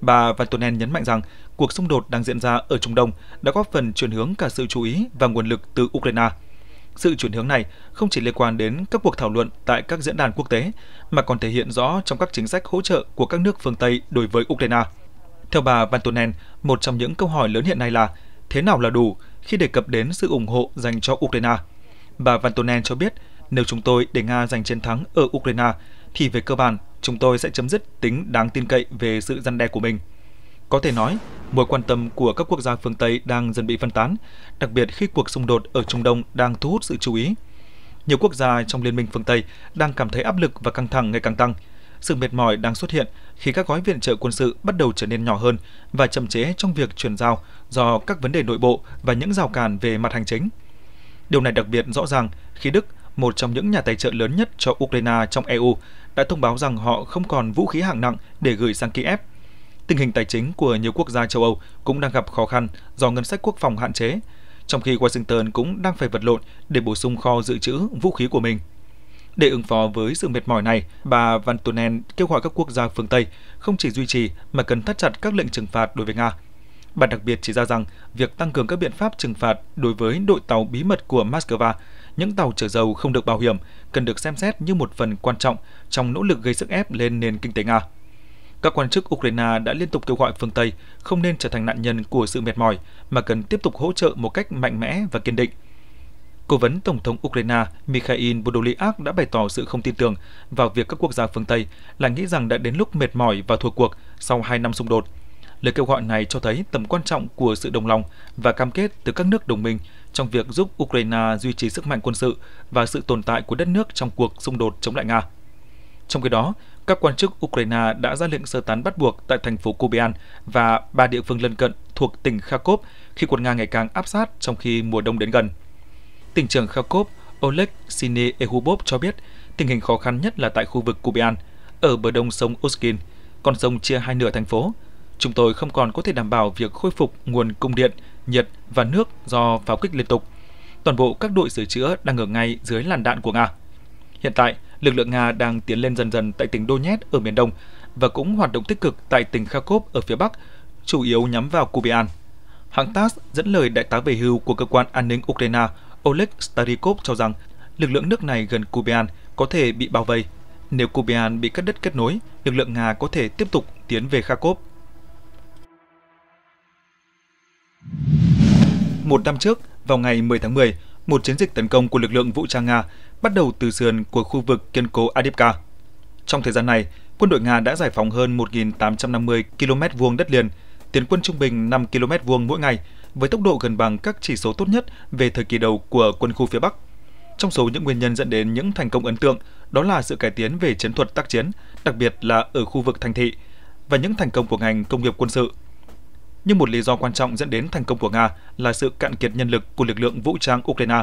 Bà Van Tonen nhấn mạnh rằng cuộc xung đột đang diễn ra ở Trung Đông đã góp phần chuyển hướng cả sự chú ý và nguồn lực từ Ukraine. Sự chuyển hướng này không chỉ liên quan đến các cuộc thảo luận tại các diễn đàn quốc tế, mà còn thể hiện rõ trong các chính sách hỗ trợ của các nước phương Tây đối với Ukraine. Theo bà Van Tunen, một trong những câu hỏi lớn hiện nay là thế nào là đủ khi đề cập đến sự ủng hộ dành cho Ukraine. Bà Van Tunen cho biết, nếu chúng tôi để Nga giành chiến thắng ở Ukraine, thì về cơ bản, chúng tôi sẽ chấm dứt tính đáng tin cậy về sự răn đe của mình. Có thể nói, mối quan tâm của các quốc gia phương Tây đang dần bị phân tán, đặc biệt khi cuộc xung đột ở Trung Đông đang thu hút sự chú ý. Nhiều quốc gia trong Liên minh phương Tây đang cảm thấy áp lực và căng thẳng ngày càng tăng – sự mệt mỏi đang xuất hiện khi các gói viện trợ quân sự bắt đầu trở nên nhỏ hơn và chậm chế trong việc chuyển giao do các vấn đề nội bộ và những rào cản về mặt hành chính. Điều này đặc biệt rõ ràng khi Đức, một trong những nhà tài trợ lớn nhất cho Ukraine trong EU, đã thông báo rằng họ không còn vũ khí hạng nặng để gửi sang Kiev. Tình hình tài chính của nhiều quốc gia châu Âu cũng đang gặp khó khăn do ngân sách quốc phòng hạn chế, trong khi Washington cũng đang phải vật lộn để bổ sung kho dự trữ vũ khí của mình. Để ứng phó với sự mệt mỏi này, bà Van Tunen kêu gọi các quốc gia phương Tây không chỉ duy trì mà cần thắt chặt các lệnh trừng phạt đối với Nga. Bà đặc biệt chỉ ra rằng việc tăng cường các biện pháp trừng phạt đối với đội tàu bí mật của Moscow, những tàu chở dầu không được bảo hiểm cần được xem xét như một phần quan trọng trong nỗ lực gây sức ép lên nền kinh tế Nga. Các quan chức Ukraine đã liên tục kêu gọi phương Tây không nên trở thành nạn nhân của sự mệt mỏi mà cần tiếp tục hỗ trợ một cách mạnh mẽ và kiên định – Cố vấn Tổng thống Ukraine Mikhail Podolyak đã bày tỏ sự không tin tưởng vào việc các quốc gia phương Tây là nghĩ rằng đã đến lúc mệt mỏi và thua cuộc sau 2 năm xung đột. Lời kêu gọi này cho thấy tầm quan trọng của sự đồng lòng và cam kết từ các nước đồng minh trong việc giúp Ukraine duy trì sức mạnh quân sự và sự tồn tại của đất nước trong cuộc xung đột chống lại Nga. Trong khi đó, các quan chức Ukraine đã ra lệnh sơ tán bắt buộc tại thành phố Kupian và ba địa phương lân cận thuộc tỉnh Kharkov khi quân Nga ngày càng áp sát trong khi mùa đông đến gần. Tỉnh trưởng Kharkov Oleg Sine Ehubov cho biết tình hình khó khăn nhất là tại khu vực Kubian, ở bờ đông sông Uskin, con sông chia hai nửa thành phố. Chúng tôi không còn có thể đảm bảo việc khôi phục nguồn cung điện, nhiệt và nước do pháo kích liên tục. Toàn bộ các đội sửa chữa đang ở ngay dưới làn đạn của Nga. Hiện tại, lực lượng Nga đang tiến lên dần dần tại tỉnh Donetsk ở miền đông và cũng hoạt động tích cực tại tỉnh Kharkov ở phía bắc, chủ yếu nhắm vào Kubian. Hãng TASS dẫn lời đại tá về hưu của cơ quan an ninh Ukraine Oleg Starikov cho rằng lực lượng nước này gần Kuban có thể bị bao vây. Nếu Kuban bị cắt đứt kết nối, lực lượng Nga có thể tiếp tục tiến về Kharkov. Một năm trước, vào ngày 10 tháng 10, một chiến dịch tấn công của lực lượng vũ trang Nga bắt đầu từ sườn của khu vực kiên cố Adipka. Trong thời gian này, quân đội Nga đã giải phóng hơn 1.850 km vuông đất liền, tiến quân trung bình 5 km vuông mỗi ngày với tốc độ gần bằng các chỉ số tốt nhất về thời kỳ đầu của quân khu phía Bắc. Trong số những nguyên nhân dẫn đến những thành công ấn tượng, đó là sự cải tiến về chiến thuật tác chiến, đặc biệt là ở khu vực thành thị, và những thành công của ngành công nghiệp quân sự. Nhưng một lý do quan trọng dẫn đến thành công của Nga là sự cạn kiệt nhân lực của lực lượng vũ trang Ukraine.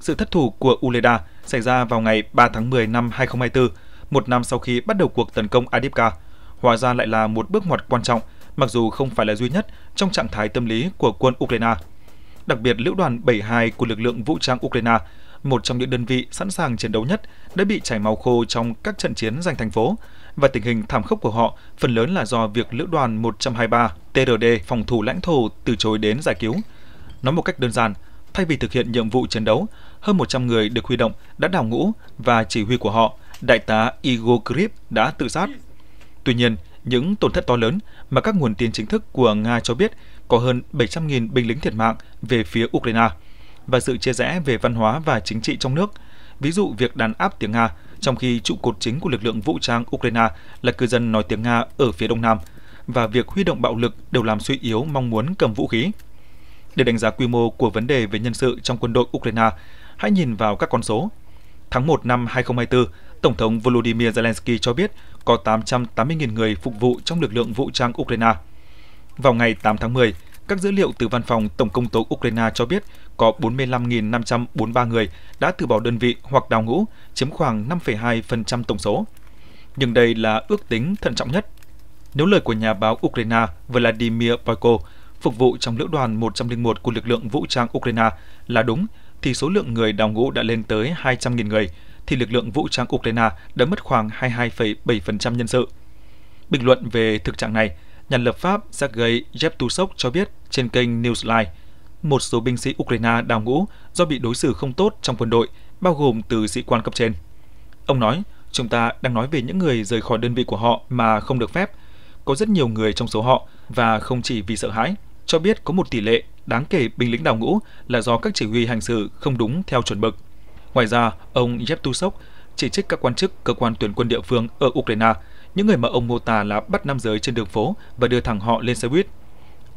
Sự thất thủ của Uleda xảy ra vào ngày 3 tháng 10 năm 2024, một năm sau khi bắt đầu cuộc tấn công Adipka, hóa ra lại là một bước ngoặt quan trọng mặc dù không phải là duy nhất trong trạng thái tâm lý của quân Ukraine. Đặc biệt, lữ đoàn 72 của lực lượng vũ trang Ukraine, một trong những đơn vị sẵn sàng chiến đấu nhất, đã bị chảy máu khô trong các trận chiến giành thành phố, và tình hình thảm khốc của họ phần lớn là do việc lữ đoàn 123 TRD phòng thủ lãnh thổ từ chối đến giải cứu. Nói một cách đơn giản, thay vì thực hiện nhiệm vụ chiến đấu, hơn 100 người được huy động đã đào ngũ và chỉ huy của họ, đại tá Igor Krip đã tự sát. Tuy nhiên, những tổn thất to lớn mà các nguồn tin chính thức của Nga cho biết có hơn 700.000 binh lính thiệt mạng về phía Ukraine và sự chia rẽ về văn hóa và chính trị trong nước, ví dụ việc đàn áp tiếng Nga, trong khi trụ cột chính của lực lượng vũ trang Ukraine là cư dân nói tiếng Nga ở phía đông nam và việc huy động bạo lực đều làm suy yếu mong muốn cầm vũ khí. Để đánh giá quy mô của vấn đề về nhân sự trong quân đội Ukraine, hãy nhìn vào các con số. Tháng 1 năm 2024, Tổng thống Volodymyr Zelensky cho biết có 880.000 người phục vụ trong lực lượng vũ trang Ukraine. Vào ngày 8 tháng 10, các dữ liệu từ Văn phòng Tổng công tố Ukraine cho biết có 45.543 người đã từ bỏ đơn vị hoặc đào ngũ, chiếm khoảng 5,2% tổng số. Nhưng đây là ước tính thận trọng nhất. Nếu lời của nhà báo Ukraine Vladimir Boyko phục vụ trong lữ đoàn 101 của lực lượng vũ trang Ukraine là đúng, thì số lượng người đào ngũ đã lên tới 200.000 người, thì lực lượng vũ trang Ukraine đã mất khoảng 22,7% nhân sự. Bình luận về thực trạng này, nhà lập pháp Sergei Yevtusov cho biết trên kênh Newsline, một số binh sĩ Ukraine đào ngũ do bị đối xử không tốt trong quân đội, bao gồm từ sĩ quan cấp trên. Ông nói, chúng ta đang nói về những người rời khỏi đơn vị của họ mà không được phép. Có rất nhiều người trong số họ và không chỉ vì sợ hãi, cho biết có một tỷ lệ đáng kể binh lính đào ngũ là do các chỉ huy hành xử không đúng theo chuẩn mực. Ngoài ra, ông Yevtusov chỉ trích các quan chức cơ quan tuyển quân địa phương ở Ukraine, những người mà ông mô tả là bắt nam giới trên đường phố và đưa thẳng họ lên xe buýt.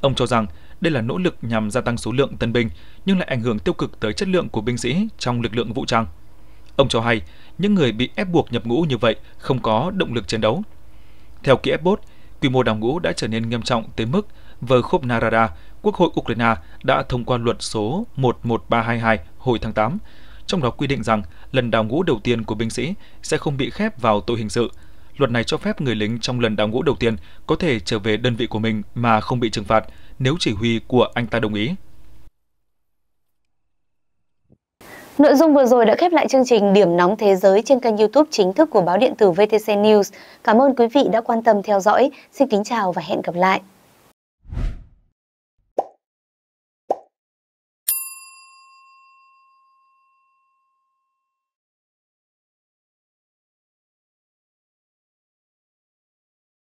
Ông cho rằng đây là nỗ lực nhằm gia tăng số lượng tân binh nhưng lại ảnh hưởng tiêu cực tới chất lượng của binh sĩ trong lực lượng vũ trang. Ông cho hay, những người bị ép buộc nhập ngũ như vậy không có động lực chiến đấu. Theo ký Bot, quy mô đào ngũ đã trở nên nghiêm trọng tới mức khốp narada Quốc hội Ukraine đã thông qua luật số 11322 hồi tháng 8 trong đó quy định rằng lần đào ngũ đầu tiên của binh sĩ sẽ không bị khép vào tội hình sự. Luật này cho phép người lính trong lần đào ngũ đầu tiên có thể trở về đơn vị của mình mà không bị trừng phạt nếu chỉ huy của anh ta đồng ý. Nội dung vừa rồi đã khép lại chương trình Điểm nóng thế giới trên kênh YouTube chính thức của báo điện tử VTC News. Cảm ơn quý vị đã quan tâm theo dõi. Xin kính chào và hẹn gặp lại.